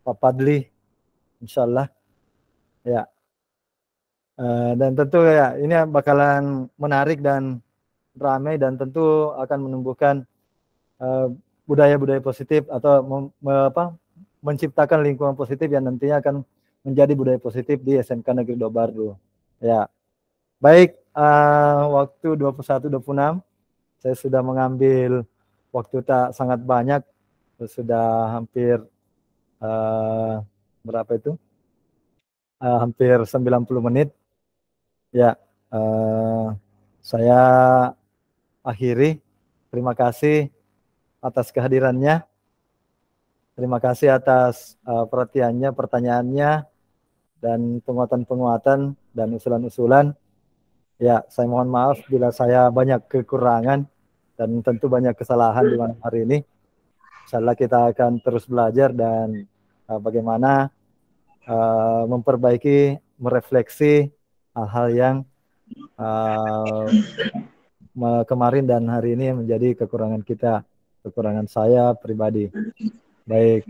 Pak Padli, insya Allah. Ya. Uh, dan tentu ya ini bakalan menarik dan ramai dan tentu akan menumbuhkan eh, budaya-budaya uh, positif atau me, apa, menciptakan lingkungan positif yang nantinya akan menjadi budaya positif di SMK Negeri dobardo Ya. Baik, uh, waktu 21.26 saya sudah mengambil waktu tak sangat banyak sudah hampir uh, berapa itu uh, hampir 90 menit ya uh, saya akhiri terima kasih atas kehadirannya terima kasih atas uh, perhatiannya pertanyaannya dan penguatan-penguatan dan usulan-usulan ya saya mohon maaf bila saya banyak kekurangan dan tentu banyak kesalahan di malam hari ini. Insyaallah kita akan terus belajar dan uh, bagaimana uh, memperbaiki, merefleksi hal-hal yang uh, kemarin dan hari ini menjadi kekurangan kita, kekurangan saya pribadi. Baik,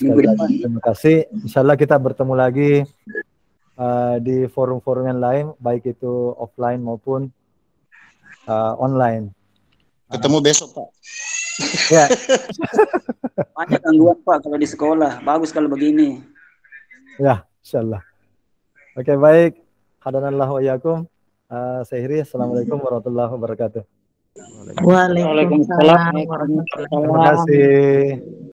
sekali lagi terima kasih. Insyaallah kita bertemu lagi uh, di forum-forum yang lain, baik itu offline maupun uh, online. Ketemu ah. besok Pak. Ya. Banyak gangguan Pak kalau di sekolah. Bagus kalau begini. Ya, insyaallah. Oke, okay, baik. Hadanallah wa iyakum. Uh, ah, Sehri, Assalamualaikum warahmatullahi wabarakatuh. Waalaikumsalam. Waalaikumsalam. Terima kasih.